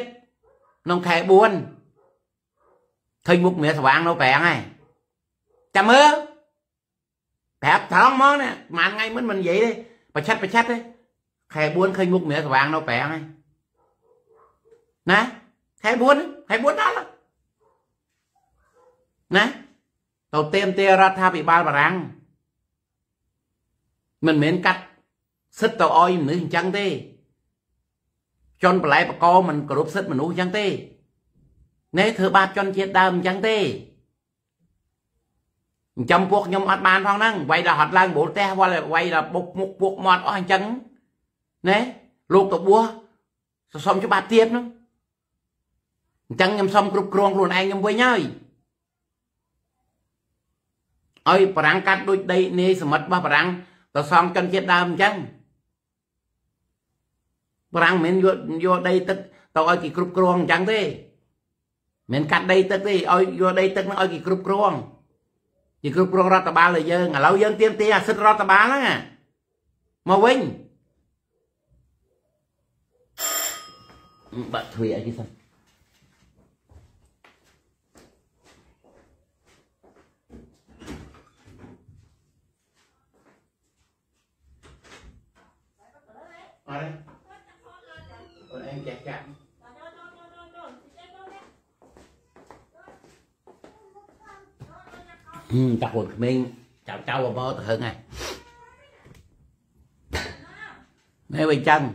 ក្នុងខែ4ឃើញមុខមាសស្វាង នៅប្រាំងហើយចាំមើលប្រាប់ត្រង់ហ្មងណាប្រហែលថ្ងៃមុនមិននិយាយទេប្រឆិតប្រឆិតទេខែ4ឃើញមុខមាសស្វាងនៅប្រាំងហើយណាខែ4ខែ4ដល់ណាទៅเตรียมទេរដ្ឋាភិបាលបារាំងមិនមែនកាត់សិទ្ធទៅឲ្យមនុស្សអញ្ចឹងទេជន់ប្រឡែបកោមិនគោរពសិទ្ធិមនុស្សអញ្ចឹងទេណែធ្វើបាបជន់ជាតិដើមអញ្ចឹងទេអញ្ចឹងពួកខ្ញុំអត់បានផងហ្នឹងវាយដល់ហត់ឡើងបូលទេវល់វាយដល់បុកមុខពួកមាត់អស់អញ្ចឹងណែលោកតបោះសសុំច្បាប់ទៀតហ្នឹងអញ្ចឹងខ្ញុំសុំគ្រប់គ្រងខ្លួនឯងខ្ញុំវិញហើយឲ្យបរាំងកាត់ដូចដីនេសមិទ្ធរបស់បរាំងប្រសំកិនជាដើមអញ្ចឹងប្រាំងមិនយកយកដីទឹកទៅឲ្យគេគ្រប់គ្រងអញ្ចឹងទេមិនកាត់ដីទឹកទេឲ្យយកដី ទឹកនឹងឲ្យគេគ្រប់គ្រងគេគ្រប់គ្រងរដ្ឋបាលឲ្យយើងឥឡូវយើងទៀមទាអាសិទ្ធរដ្ឋបាលហ្នឹងមកវិញបាក់ទ្វារអីគេសិន đây Còn em chặt chặt ừ, Chào quần mình Chào cháu và bố tự hưng này Mấy bình chân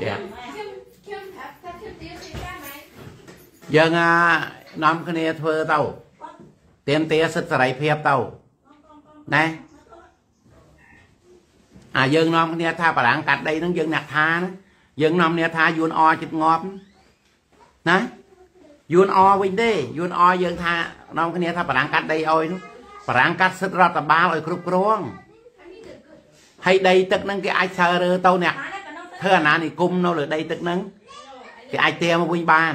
Dạ. Dân à, នាំគ្នាធ្វើទៅទៀមទាសិទ្ធិសេរីភាពទៅណាអាយើងនាំគ្នា ថាបារាំងកាត់ដីហ្នឹងយើងអ្នកថាណាយើងនាំគ្នាថាយួនអចិត្តងប់ណាយួនអវិញទេយួនអយើងថានាំគ្នាថាបារាំងកាត់ដីអោយនោះបារាំងកាត់សិទ្ធិរដ្ឋបាលឲ្យគ្រប់គ្រងហើយដី ទឹកហ្នឹងគេអាចសើរើទៅអ្នកធ្វើអាណានិគមនៅ លើដី ទឹកហ្នឹងគេអាចទាមកវិញបាន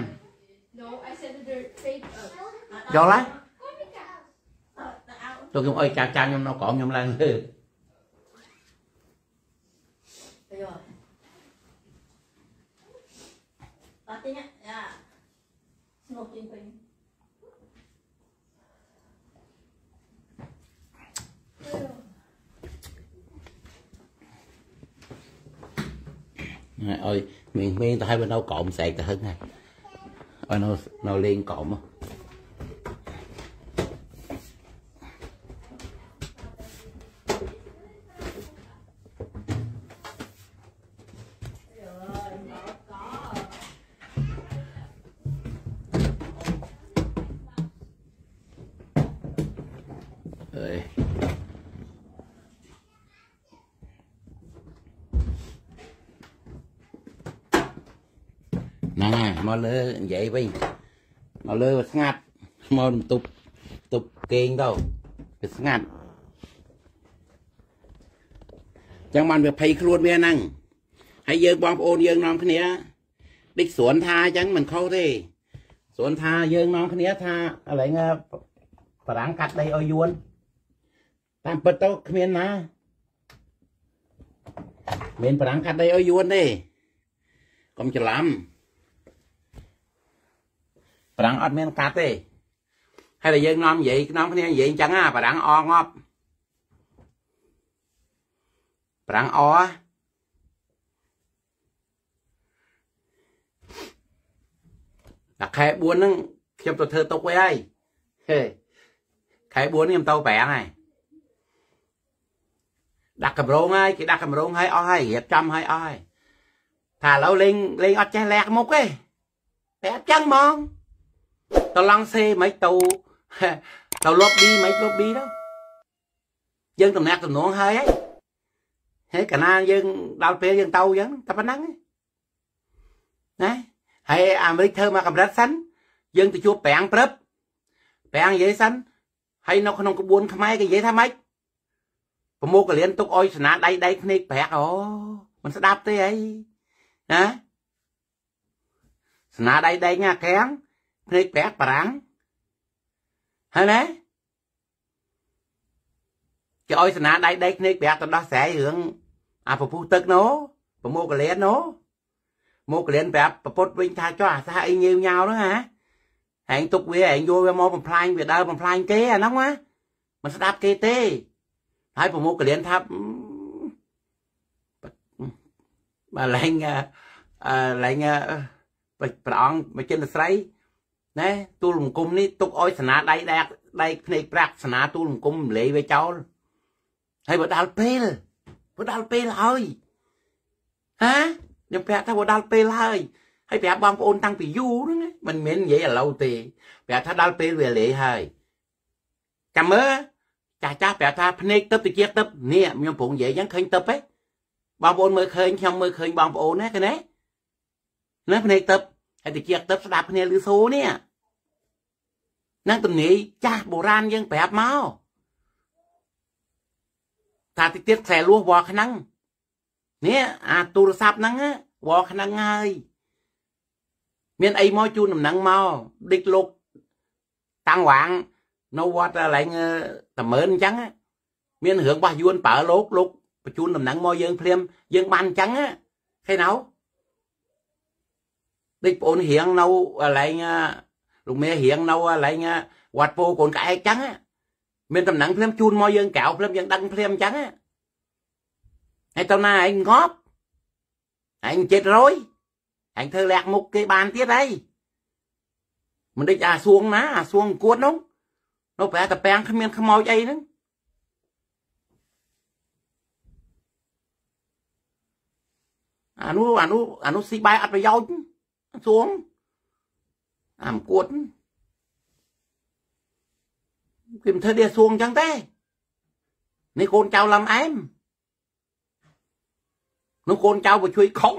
យកឡើយទៅខ្ញុំអុយចាស់ចាស់ខ្ញុំនៅក្រោមខ្ញុំឡើងលើបាទទីណាស្មុគជិញពេញអើយមីងមីងទៅឲ្យនៅក្រោមស្រែកទៅហឹងហើយឲ្យនៅនៅលេងក្រោមហ៎មកលើនិយាយវិញមកលើវាស្ងាត់មកបន្ទប់បន្ទប់គេងទៅវាស្ងាត់ចឹងបានវាភ័យខ្លួនវាហ្នឹងហើយយើងបងប្អូនយើងនាំគ្នាដឹកសួនថាចឹងមិនខុសទេ សួនថាយើងនាំគ្នាថាអលែងបារាំងកាត់ដីឲ្យយួន តាមពិតទៅគ្មានណា មានបារាំងកាត់ដីឲ្យយួនទេកុំច្រឡំរាំងអត់មានកាត់ទេហើយតែយើងនាំនិយាយនាំគ្នានិយាយអញ្ចឹងណាបារាំងអងប់បារាំងអតែខែ4ហ្នឹងខ្ញុំទៅធ្វើទុកໄວ້ហើយហេខែ4ខ្ញុំទៅប្រាំងហើយដាក់កម្រងហើយគេដាក់កម្រង ហើយអស់ហើយរៀបចំហើយអស់ហើយថាឥឡូវលេងលេងអត់ចេះលះមុខទេប្រាប់ចឹងហ្មងទៅឡង់សេមិនទៅទៅលប់ឌីមិនលប់ឌីទៅយើងតំណាក់តំណងហើយហើយកាលណាយើងដល់ពេលយើងទៅអញ្ចឹងតែប៉ុណ្ណឹងណាហើយអាមេរិកធ្វើមកកម្រិតសិន យើងទៅជួបប្រាំងព្រឹបប្រាំងនិយាយសិនហើយនៅក្នុងក្បួន ខ្មែរគេនិយាយថាម៉េចប្រមូលកលៀនទុកអុយស្នាដៃដៃភ្នែកប្រាក់អូមិនស្ដាប់ទេអីណាស្នាដៃដៃណាកែងភ្នែកប្រាក់បារាំងហើយណាគេឲ្យសណាដៃដៃភ្នែកប្រាក់ទៅដោះស្រ័យរឿងអាពពុះទឹកណូប្រមោកលៀនណូមកលៀនប្រាប់ប្រពុតវិញថាចុះអាសាអីញៀវញ៉ៅហ្នឹងហ៎ហែងទុកវាហែងយកវាមកបំផ្លាញវាដើរបំផ្លាញគេអាហ្នឹងណាមិនស្ដាប់គេទេហើយប្រមុខកលៀនថាបើឡែងអឺឡែងប្រអង្គមកចិនស្រីណែទូលបង្គំនេះទុកឲ្យស្នាដៃដែកដែកភ្នែកប្រាក់ស្នាទូលបង្គំម្លេវាចោលហើយបើដល់ពេលបើដល់ពេលហើយហាខ្ញុំប្រាប់ថាបើដល់ពេលហើយហើយប្រាប់បងប្អូនតាំងពីយូរហ្នឹងមិនមែននិយាយឥឡូវទេប្រាប់ថាដល់ពេលវេលាហើយចាំមើលចាស់ចាស់ប្រាប់ថាភ្នែកទឹកតិចទឹកនេះខ្ញុំប្រងនិយាយអញ្ចឹងឃើញទឹកទេបងប្អូនមើលឃើញខ្ញុំមើលឃើញបងប្អូនណាឃើញទេណាភ្នែកទឹកហើយតិចទឹកស្ដាប់គ្នាឮសូរនេះនឹងទំនាយចាស់បុរាណយើងប្រាប់មកថាតិចទៀតខ្សែលួសវល់ខ្នឹងនេះអាទូរស័ព្ទហ្នឹងវល់ខ្នឹងហើយមានអីមកជូនដំណឹងមកដឹកលោកតាំងវាងនៅវត្តឡើងតែមើលអញ្ចឹងមានរឿងរបស់យួនប្រើលោកលោកបញ្ជូនដំណឹងមកយើងភ្លាមយើងបានអញ្ចឹងឃើញណោដូចបងរៀងនៅកន្លែងលោកមេរៀងនៅកន្លែងវត្តពោកូនក្អែកចឹងមាន តំណែងភ្លាមជូនមកយើងក្រៅភ្លាមយើងដឹងភ្លាមចឹងហើយទៅណាឯងងប់ឯងចិត្តរយឯងធ្វើលាក់មុខគេបានទៀតហើយមិនដូចអាសួងណាអាសួងគួតនោះនោះប្រែតាពាំងគ្មានខ្មោចអីហ្នឹងអានោះអានោះអានោះស៊ីបាយអត់ប្រយោជន៍ xuống អាមគួតគេមិនធ្វើដេះសួងអញ្ចឹងទេនេះកូនចៅឡំអែមនោះកូនចៅក៏ជួយខំ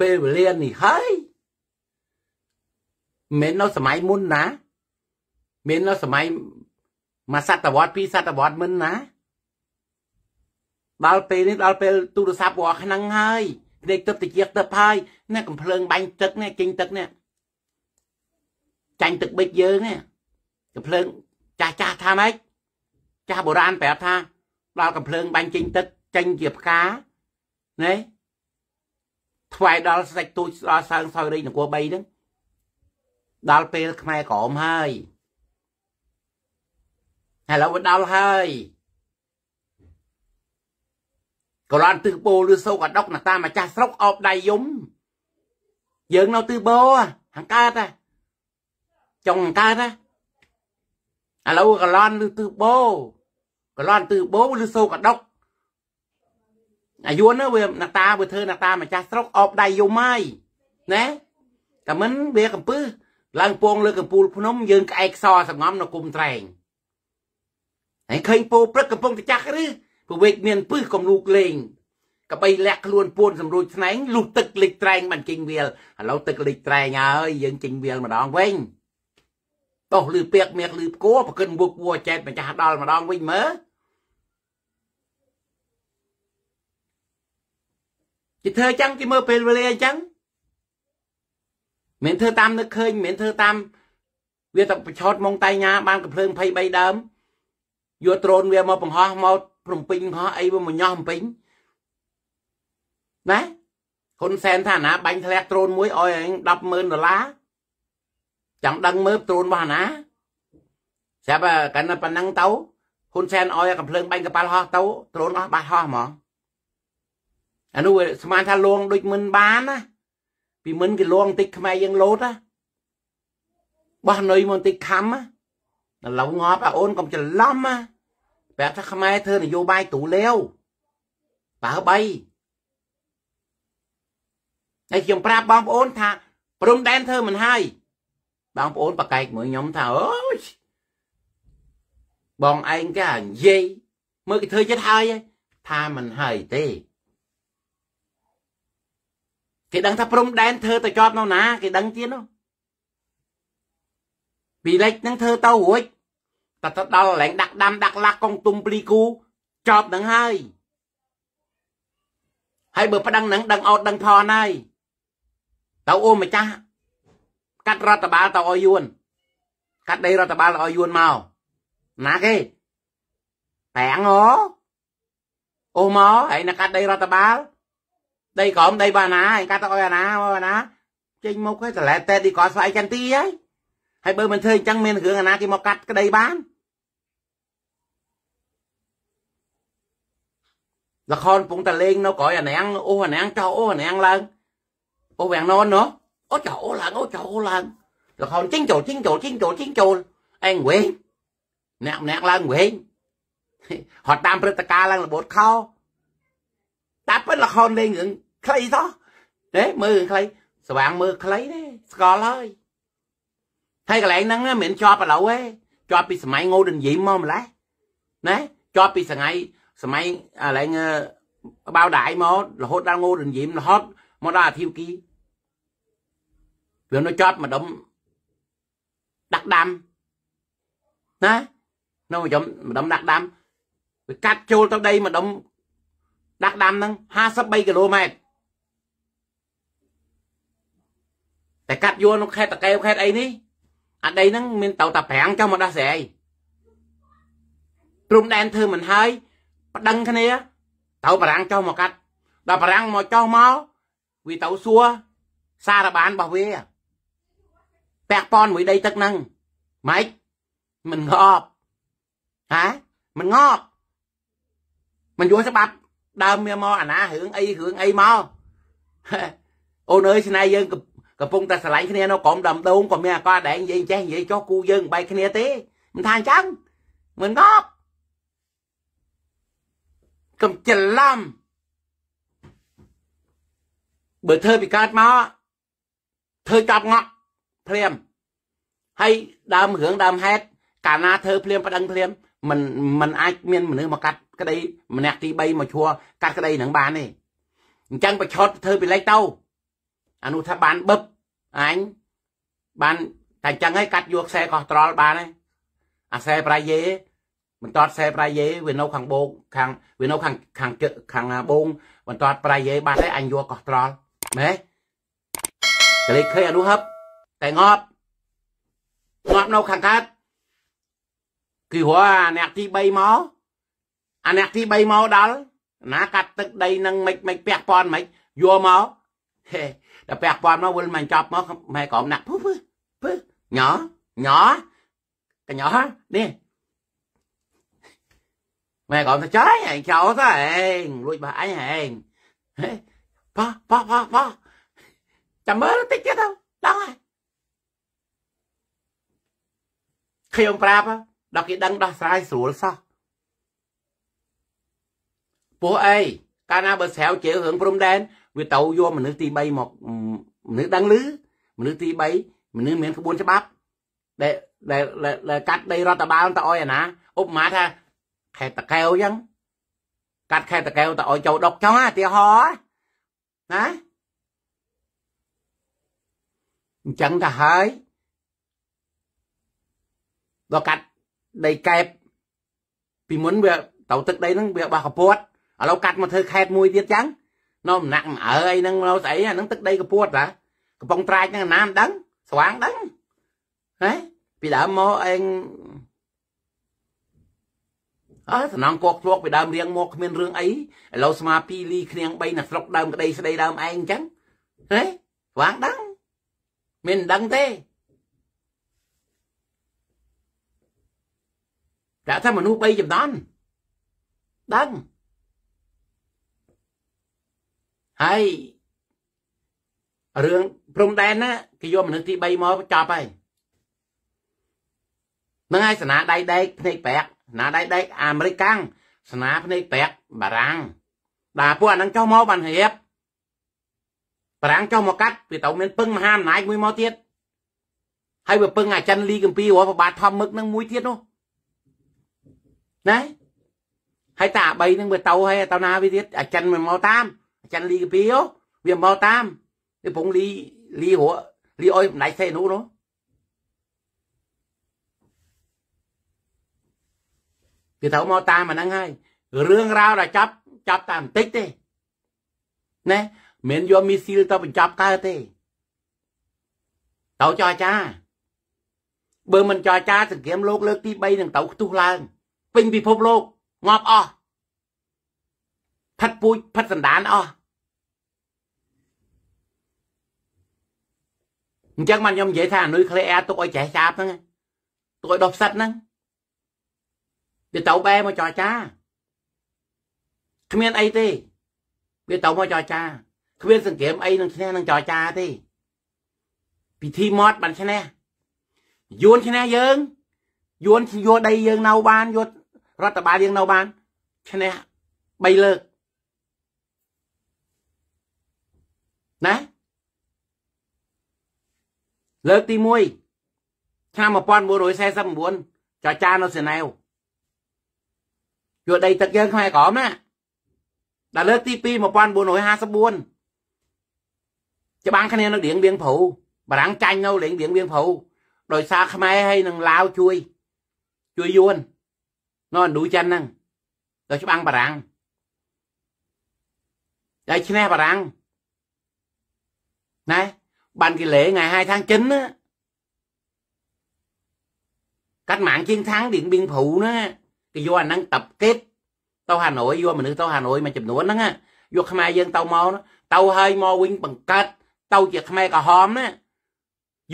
ពេលវេលានេះហើយមិននៅសម័យមុនណា មាននៅសម័យមួយសតវត្សពីរសតវត្សមុនណាដល់ពេលនេះដល់ពេល ទូរស័ព្ទវល់ហ្នឹងហើយភ្នែកទឹកតិចទឹកហើយណាកំភ្លើងបាញ់ទឹកណាចេញទឹកណាចាញ់ទឹកបិចយើងណាកំភ្លើងចាស់ចាស់ថាម៉េចចាស់បុរាណប្រាប់ថាដល់កំភ្លើងបាញ់ចេញទឹកចេញជាផ្កាណែថ្វាយដល់សាច់ទូចដល់សើងសោយរីនគរ3ហ្នឹងដល់ពេលខ្មែរក្រមហើយឥឡូវវាដល់ហើយកលាន់ទិសបោឬសូកដុកណាតាម្ចាស់ស្រុកអបដៃយំយើងនៅទិសបោហង្កើតចុងហង្កើតឥឡូវកលាន់ឬទិសបោកលាន់ទិសបោឬសូកដុកអាយុនោះវាណាតាវាធ្វើណាតាម្ចាស់ស្រុកអបដៃយំហើយណាតែមិនវាកំពឹសឡើងពងលើកំពូលភ្នំ យើង ក្អែកសសងំនៅគុំត្រែងហើយឃើញពោព្រឹកកំពុងតែចាស់ឬពវេកមានពឹសកំលូកលេងកបីលាក់ខ្លួន ពួនសម្រួចស្នែងលុះទឹកលិចត្រែងបានចេញវាលឥឡូវទឹកលិចត្រែងហើយយើងចេញវាលម្ដងវិញតោះលឺពាកមាកលឺផ្គួរប្រកិនវឹកវួចែតម្ចាស់ដល់ម្ដងវិញមើលគេធ្វើអញ្ចឹងគេមើលពេលវេលាអញ្ចឹងមិនធ្វើតាមនឹកឃើញមិនធ្វើតាម វាតប្រឆោតមកតៃញាបានកំភ្លើង23ដើមយកត្រូនវាមកបង្ហោះមកព្រំពេញហោះអីមកញោះអំពេញណាហ៊ុនសែនថាណាបាញ់ធ្លាក់ត្រូន មួយឲ្យឯង100000ដុល្លារចាំដឹងមើលត្រូនរបស់ណា ស្រាប់កាន់តែប៉ុណ្ណឹងទៅហ៊ុនសែនឲ្យកំភ្លើងបាញ់កប៉ាល់ហោះទៅត្រូនអស់បាត់ហោះហ្មងអានោះស្មានថាលងដូចមិនបានណា ពីមិនគេលងបន្តិចខ្មែរយើងលោតណាបោះនុយមកបន្តិចខំណាឡូវងាប់អូនកុំច្រឡំណាប្រាប់ថាខ្មែរធ្វើនយោបាយទូលាវបើបីហើយខ្ញុំប្រាប់បងប្អូនថាព្រំដែនធ្វើមិនហើយបងប្អូនប្រកែកមួយខ្ញុំថាអូយបងឯងគេនិយាយមើលគេធ្វើចិត្តហើយថាមិនហើយទេគេដឹងថាព្រំដែនធ្វើទៅជាប់នៅណាគេដឹងទៀតនោះពីលិចនឹងធ្វើទៅរួចតែទៅដល់កន្លែងដាក់ដាំដាក់ឡាក់កងទុំព្លីគូចប់នឹងហើយហើយបើប្តឹងនឹងដឹងអត់ដឹងថនហើយទៅអូម្ចាស់កាត់រដ្ឋបាលទៅឲ្យយួន កាត់ដីរដ្ឋបាលឲ្យយួនមកណាគេប្រាំងអូអូមកហើយនឹងកាត់ដីរដ្ឋបាលដីក្រមដីបាណាឯងកាត់ទៅឲ្យអាណាមកអាណាចេញមកហើយតលែតេតឌីកោស្វ័យចន្ទីហើយហើយបើមិនធ្វើអញ្ចឹងមានរឿងអាណាគេមកកាត់ក្តីបានល្ខោនកំពុងតែលេងនៅក្រោយអាណាំងអូអាណាំងចោអូអាណាំងឡើងអូវាំងណនណោះអូចោអូឡើងអូចោអូឡើងល្ខោនចេញចូលចេញចូលចេញចូលចេញចូលអែងវិញអ្នកម្នាក់ឡើងវិញហត់តាមព្រឹត្តិការណ៍ឡើងរបូតខោតែប៉ិនល្ខោនលេងរឿងខ្លីសោះណែមើលរឿងខ្លីស្វាងមើលខ្លីទេស្គាល់ហើយហើយកន្លែងហ្នឹងមិនជាប់ឥឡូវទេជាប់ពីសម័យងូដិនយីមកម្លេះណែជាប់ពីថ្ងៃសម័យឥឡូវបោដាយមករហូតដល់ងូរញីមរហូតមកដល់អាធីវគីវានៅចត់ម្ដុំដាក់ដាំណានៅខ្ញុំម្ដុំដាក់ដាំវាកាត់ចូលទៅដីម្ដុំដាក់ដាំហ្នឹង53គីឡូម៉ែត្រតែកាត់យកនៅខេត្តតកែវខេត្តអីនេះអាដីហ្នឹងមានតៅតា5ចុះមកដោះស្រាយព្រំដែនធ្វើមិនហើយប្តឹងគ្នាទៅបារាំងចុះមកកាត់ដល់បារាំងមកចុះមកវាទៅសួរសារបានរបស់វាពាក់ព័ន្ធមួយដីទឹកហ្នឹងម៉េចមិនងប់ហាមិនងប់មិនយល់ច្បាប់ ដើមវាមកអាណារឿងអីរឿងអីមកអូនអើយស្នៃយើងកំពុងតែឆ្លៃគ្នានៅក្រុមដំដូងក៏មានអាកោដែងនិយាយចេះនិយាយចុះគូយើងបែកគ្នាទេមិនថាអញ្ចឹងមិនងប់កុំច្រឡំបើធ្វើពីកើតមកធ្វើចាប់ងក់ភ្លាមហើយដើមរឿងដើមហេតុកាលណាធ្វើភ្លាមប្តឹងភ្លាមมันมันអាចមានមនុស្សមកកាត់ក្តី ម្នាក់ទី3មកឈួរកាត់ក្តីនឹងបានទេអញ្ចឹងប្រឆុតធ្វើពីលេខទៅអានោះថាបានបឹបអញបានតែអញ្ចឹងហើយកាត់យកខ្សែកោះត្រល់បានហើយអាខ្សែប្រៃយេមិនតតខ្សែប្រៃយេវានៅ ខាងបោកខាងវានៅខាងខាងខាងបងមិនតតប្រៃយេបាត់ហើយអញយកកោះត្រល់មែនកលេខេអនុហឹបតែងប់ងប់នៅខាងកើតគឺហួរអាអ្នកទី3មកអាអ្នកទី3មកដល់ណាកាត់ទឹក ដី នឹងមិនមិនពះពាន់មិនយកមកហេតែពះពាន់មកវិលមិនចប់មកម៉ែក្រុមណាក់ពឹសពឹសញ៉ញ៉កញ្ញោនេះម៉ែក៏ទៅចាញ់ឯងចោលទៅឯងលួចរបស់អញឯងបោះបោះបោះបោះចាំមើលតិចទៀតទៅឡើងហើយខ្ញុំប្រាប់ដល់គេដឹងដោះស្រាយស្រួលសោះពួកអីកាលណាបើស្រាវជ្រាវរឿងព្រំដែនវាទៅយកមនុស្សទី3មកមនុស្សដឹងឮមនុស្សទី3មនុស្សមានក្បួនច្បាប់ដែលដែលកាត់ដីរដ្ឋបាលទៅអោយអាណាឧបមាថាខេត្តតកែវអញ្ចឹងកាត់ខេត្តតកែវទៅឲ្យចូលដុកចង់ណាទីហោណាអញ្ចឹងទៅហើយដល់កាត់ដីកែបពីមុនវាទៅទឹកដីហ្នឹងវាបោះកពួតឥឡូវកាត់មកធ្វើខេតមួយទៀតចឹងនោមណាក់អើអីហ្នឹងនៅស្អីអាហ្នឹងទឹកដីកពួតតាកំប៉ុងត្រាចហ្នឹងណាមិនដឹងស្វាងដឹងហ៎ពីដើមមកឯងអើសំណងកកធ្លាក់ពីដើមរៀងមកគ្មានរឿងអីឥឡូវស្មា ពីលីគ្រៀង3នៅស្រុកដើមក្តីស្ដីដើមឯងអញ្ចឹងហេវាងដឹងមានដឹងទេតែថាមនុស្ស3ចំដន់ដឹងហើយរឿងព្រំដែនណាគេយកមនុស្សទី3មកចប់ហើយនឹងឯងសណាដៃដែកភ្នែកប្រាក់ណាដៃដៃអាមេរិកកាំងស្នាភ្នែកប្រាក់បារាំងដែលពួកអានឹងចុះមកបានរៀបបារាំងចុះមកកាត់វាទៅមាន ពឹងមហាអំណាចមួយមកទៀតហើយវាពឹងអាចិនលីកម្ពីរបស់ប្របាទថំមឹកនឹងមួយទៀតនោះណាហើយតាអា3នឹងវាទៅហើយទៅណាវាទៀតអាចិនវាមកតាមអាចិនលីកម្ពីវាមកតាមវាពងលីលីរលីអុយម្ដាយសេនុនោះគេត្រូវមកតាមអាហ្នឹងហើយរឿងរ៉ាវដែលចាប់ចាប់តែបន្តិចទេណាមិនយកមីស៊ីលទៅបញ្ចប់កើតទេទៅចរចាបើមិនចរចាសង្គ្រាមលោកលើកទី3នឹងទៅខ្ទុះឡើងពេញពិភពលោកងាប់អស់ផាត់ពូជផាត់សណ្ដានអស់អញ្ចឹងបានខ្ញុំនិយាយថាអនុយក្លេអែទុកឲ្យចេះចាប់ហ្នឹងទុកឲ្យដោះផ្សិតហ្នឹងវាទៅបែរមកចរចាគ្មានអីទេវាទៅមកចរចាគ្មាន សង្គ្រាមអីនឹងឈ្នះនឹងចរចាទេពិធីមត់បានឈ្នះយួនឈ្នះយើងយួនយកដីយើង នៅបានយករដ្ឋបាលយើងនៅបានឈ្នះ3លើកណាលើកទី1ឆ្នាំ1949ចរចានៅសេណែវជួយដីទឹកយើងខ្មែរក្រមណាដល់លើកទី2 1954ច្បាំងគ្នានឹងរៀងវៀងព្រៅបារាំងចាញ់នៅរៀងវៀងវៀងព្រៅដោយសារខ្មែរហើយនឹងឡាវជួយជួយយួននៅឥណ្ឌូចិនហ្នឹងទៅច្បាំងបារាំងតែឈ្នះបារាំងណែបានគេលេថ្ងៃ 2tháng 9 á. Cách mạng chiến thắng Điện Biên Phủ đó គេយកអាហ្នឹងតាប់គេតទៅហាណូយយកមនុស្សទៅហាណូយមួយចំនួនហ្នឹងយកខ្មែរយើងទៅមកទៅហើយមកវិញបង្កើតទៅជាខ្មែរក្រហមណា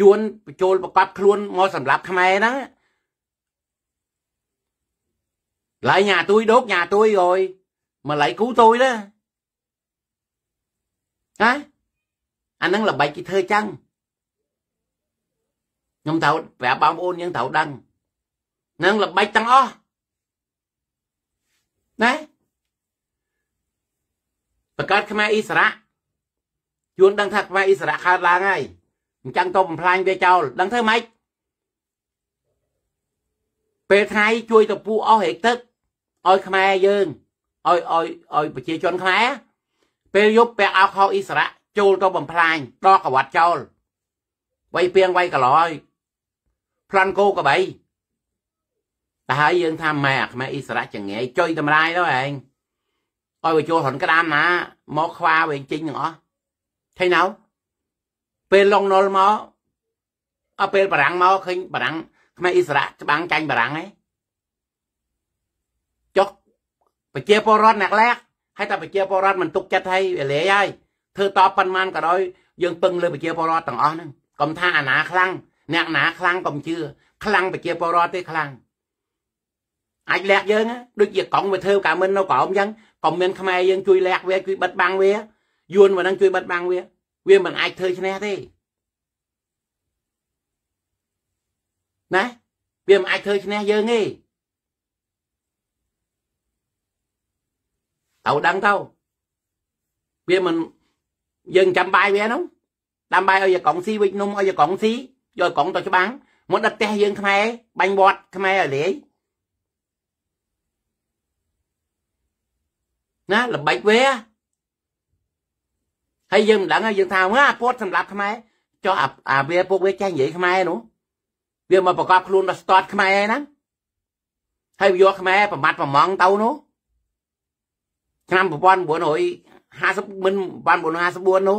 យួនបញ្ចូលប្រកបខ្លួនមកសម្រាប់ខ្មែរហ្នឹងឡើយ nhà tôi đốt nhà tôi rồi mà lại cứu tôi đó hả anh đang là bậy cái thơ chăng nhưng thảo vẽ bao ôn nhưng thảo đăng nâng là bậy tăng o ណាបកើតខ្មែរអ៊ីស្រាយួន ដឹងថាខ្មែរអ៊ីស្រាកើតឡើងហើយអញ្ចឹងទៅបំផ្លាញវាចោលដឹងធ្វើម៉េចពេលថ្ងៃជួយទៅពូអស់រែកទឹកឲ្យខ្មែរយើងឲ្យឲ្យឲ្យប្រជាជនខ្មែរពេលយប់ពាក់អាវខោអ៊ីស្រាចូលទៅបំផ្លាញដកកវ៉ាត់ចោលវៃពីងវៃកលហើយផ្លាន់គោកបីតែហើយយើងថាម៉ែអាខ្មែរអ៊ីសារ៉ាចង្អេចុយតម្រាយទៅឯងឲ្យវាចូលរនក្តាមណាមកខ្វាវិញចេញទាំងអស់ថៃណៅពេលឡុងណុលមកអពេលបារាំងមកឃើញបារាំង ខ្មែរអ៊ីសារ៉ាច្បាំងចាញ់បារាំងឯងចុះប្រជាពលរដ្ឋអ្នកលាក់ហើយតែប្រជាពលរដ្ឋមិនទុកចិត្តហើយវាលេហើយធ្វើតបប៉ុន្មានក៏ដោយយើងពឹងលើប្រជាពលរដ្ឋទាំងអស់ហ្នឹងកុំថាអាណាខ្លាំងអ្នកណាខ្លាំងកុំជឿខ្លាំងប្រជាពលរដ្ឋទេខ្លាំងអាចលាក់យើងដូចជាកង់វាធ្វើកាមិននៅក្រោមអញ្ចឹងកុំមានខ្មែរយើងជួយលាក់វាជួយបិទបាំងវាយួនវានឹងជួយបិទបាំងវាវាមិនអាចធ្វើឈ្នះទេណាវាមិនអាចធ្វើឈ្នះយើងទេទៅដឹងទៅវាមិនយើងចាំបាយវានោះដាំបាយឲ្យកង់ស៊ីវិចនំឲ្យកង់ស៊ីយកកង់ទៅច្បាំងមកដិតផ្ទះយើងខ្មែរបាញ់វត្តខ្មែរឲ្យលេងណាល្បិចវាហើយយើងមិនដឹងហើយយើងថាងាពតសម្រាប់ខ្មែរចុះអាវាពួកវាចេះនិយាយខ្មែរនោះវាមកប្រកបខ្លួនដល់ស្ទាត់ខ្មែរហ្នឹងហើយវាយកខ្មែរប្រមាត់ប្រម៉ងទៅនោះឆ្នាំ1950មិន1954នោះ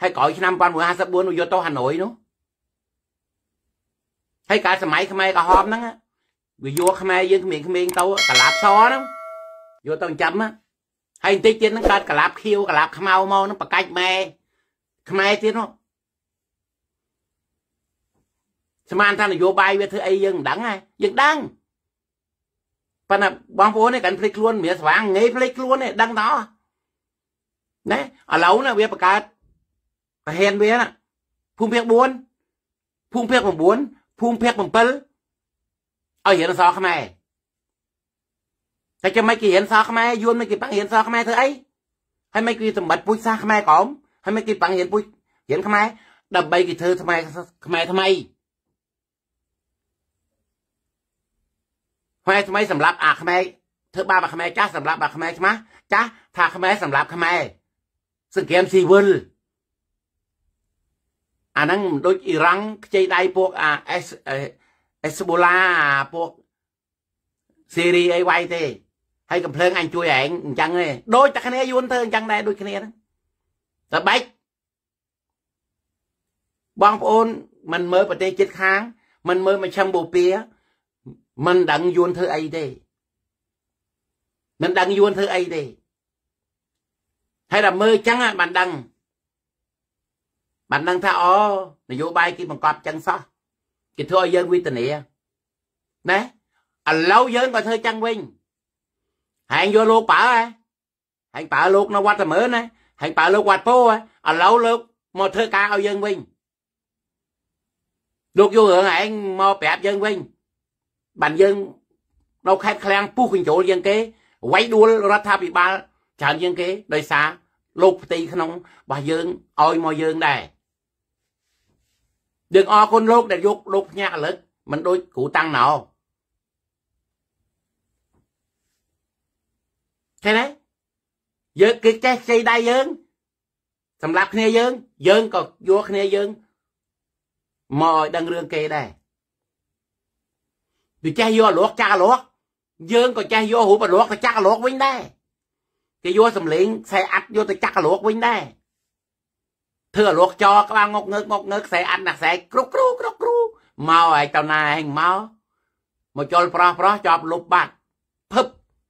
ហើយក្រោយឆ្នាំ1954នោះយកទៅហាណូយនោះហើយកាលសម័យខ្មែរក្រហមហ្នឹងវាយកខ្មែរយើងក្មេងៗទៅកាឡាបសហ្នឹងយកទៅចាប់ហ្នឹងហើយបន្តិចទៀតនឹងកើតកលាប់ខៀវកលាប់ខ្មៅមកនឹងបកាច់ម៉ែខ្មែរទៀតនោះស្មានថានយោបាយវាធ្វើអីយើងមិនដឹងហ៎យើងដឹងប៉ុន្តែបងប្អូននេះកាន់ភ្លេចខ្លួនមានស្វាងងាយភ្លេចខ្លួននេះដឹងតោះណាឥឡូវណាវាបង្កើតប្រហែលវាណាភូមិភាគ4ភូមិភាគ9ភូមិភាគ7ឲ្យរៀនអសរខ្មែរតែចាំមិនគេរៀនសាខ្មែរយួនមិនគេបាំងរៀនសាខ្មែរធ្វើអីហើយមិនគេសម្បត្តិពូជសាសខ្មែរក្រមហើយមិនគេបាំងរៀនពូជរៀនខ្មែរដើម្បីគេធ្វើថ្មខ្មែរថ្មីខ្មែរថ្មីសម្រាប់អាខ្មែរធ្វើបាបអាខ្មែរចាស់សម្រាប់អាខ្មែរឆ្មាស់ចាស់ថាខ្មែរសម្រាប់ខ្មែរសង្គ្រាមស៊ីវិលអាហ្នឹងមិនដូចអ៊ីរ៉ង់ខ្ចីដៃពួកអា S អេសបូឡាពួកសេរីអីវាយទេហើយកំភ្លើងអញជួយឯងអញ្ចឹងទេដូចតែគ្នាយួនធ្វើអញ្ចឹងដែរដូចគ្នាហ្នឹងតែបែកបងប្អូនមិនមើលប្រទេសជិតខាងមិនមើលមជ្ឈមបូព៌ាមិនដឹងយួនធ្វើអីទេមិនដឹងយួនធ្វើអីទេហើយតែមើលអញ្ចឹងបានដឹងបានដឹងថាអូនយោបាយគេបង្កប់ចឹងសោះគេធ្វើឲ្យយើងវេទនាណាឥឡូវយើងក៏ធ្វើចឹងវិញហែងយកលោកប្រើហែងប្រើលោកនៅវត្តមើលណាហែងប្រើលោកវត្តពោឥឡូវលោកមកធ្វើការឲ្យយើងវិញលោកយករឿងហែងមកប្រាប់យើងវិញបានយើងនៅខេត្តឃ្លាំងពុះកញ្ចូលយើងគេវាយដួលរដ្ឋាភិបាលច្រើនយើងគេដោយសារលោកផ្ទៃក្នុងរបស់យើងឲ្យមកយើងដែរយើងអរគុណលោកដែលយកលោកភ្នាក់រលឹកមិនដូចគ្រូតាំងណោឃើញទេយើងគឺចេះខ្ចីដៃយើង សម្រាប់គ្នាយើង យើងក៏យកគ្នាយើងមកឲ្យដឹងរឿងគេដែរវាចេះយកលក់ចាក់លក់យើងក៏ចេះយករូបលក់ទៅចាក់លក់វិញដែរគេយកសម្លេងខ្សែអាត់យកទៅចាក់លក់វិញដែរធ្វើលក់ចោក្បាលងុកងើកងុកងើកខ្សែអាត់ណាខ្សែ គ្រុកគ្រូគ្រុកគ្រូមកឯតណាឯងមកមកចុលប្រោះប្រោះជាប់លុបបាត់ភឹប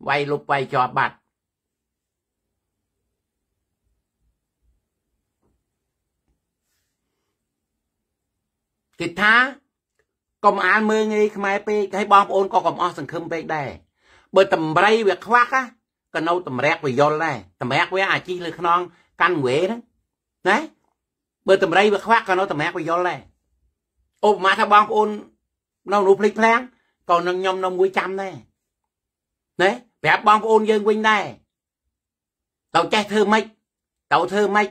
វាយលុបវាយជាប់បាត់គេថាកុំអានមើងងាយខ្មែរពេកហើយបងប្អូនក៏កុំអស់សង្ឃឹមពេកដែរបើតម្រៃវាខ្វះណាក៏នៅតម្រាក់វាយល់ដែរតម្រាក់វាអាជីលើខ្នងកាន់វេហ្នឹងណាបើតម្រៃវាខ្វះក៏នៅតម្រាក់វាយល់ដែរឧបមាថាបងប្អូននៅនោះភ្លេចភ្លាំងក៏នឹងខ្ញុំនៅមួយចាំដែរណាប្រាប់បងប្អូនយើងវិញដែរទៅចេះធ្វើម៉េចទៅធ្វើម៉េច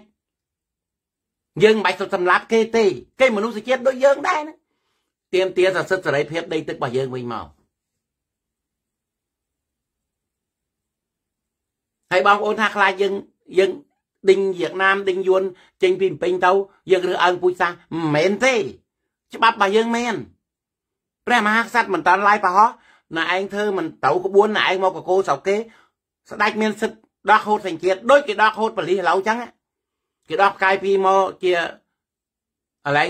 យើងមិនបាច់ទៅសម្លាប់គេទេគេមនុស្សជាតិដូចយើងដែរណាទៀមទាសិទ្ធិសេរីភាពដីទឹករបស់យើងវិញមកហើយបងប្អូនថាខ្លាចយើងយើងដេញវៀតណាមដេញយួនចេញពីពេញទៅ យើងរើសអើងពូជសាសមិនមែនទេ ច្បាប់របស់យើងមែនព្រះមហាក្សត្រមិនតាន់ឡាយប្រហោះណែឯងធ្វើមិនទៅក្បួនណែឯងមកកកោស្រុកគេស្ដេចមានសិទ្ធិដោះហូតសញ្ជាតិដូចគេដោះហូតបលិសឡៅចឹងណាគេដោះផ្កាយពីមកជាកន្លែង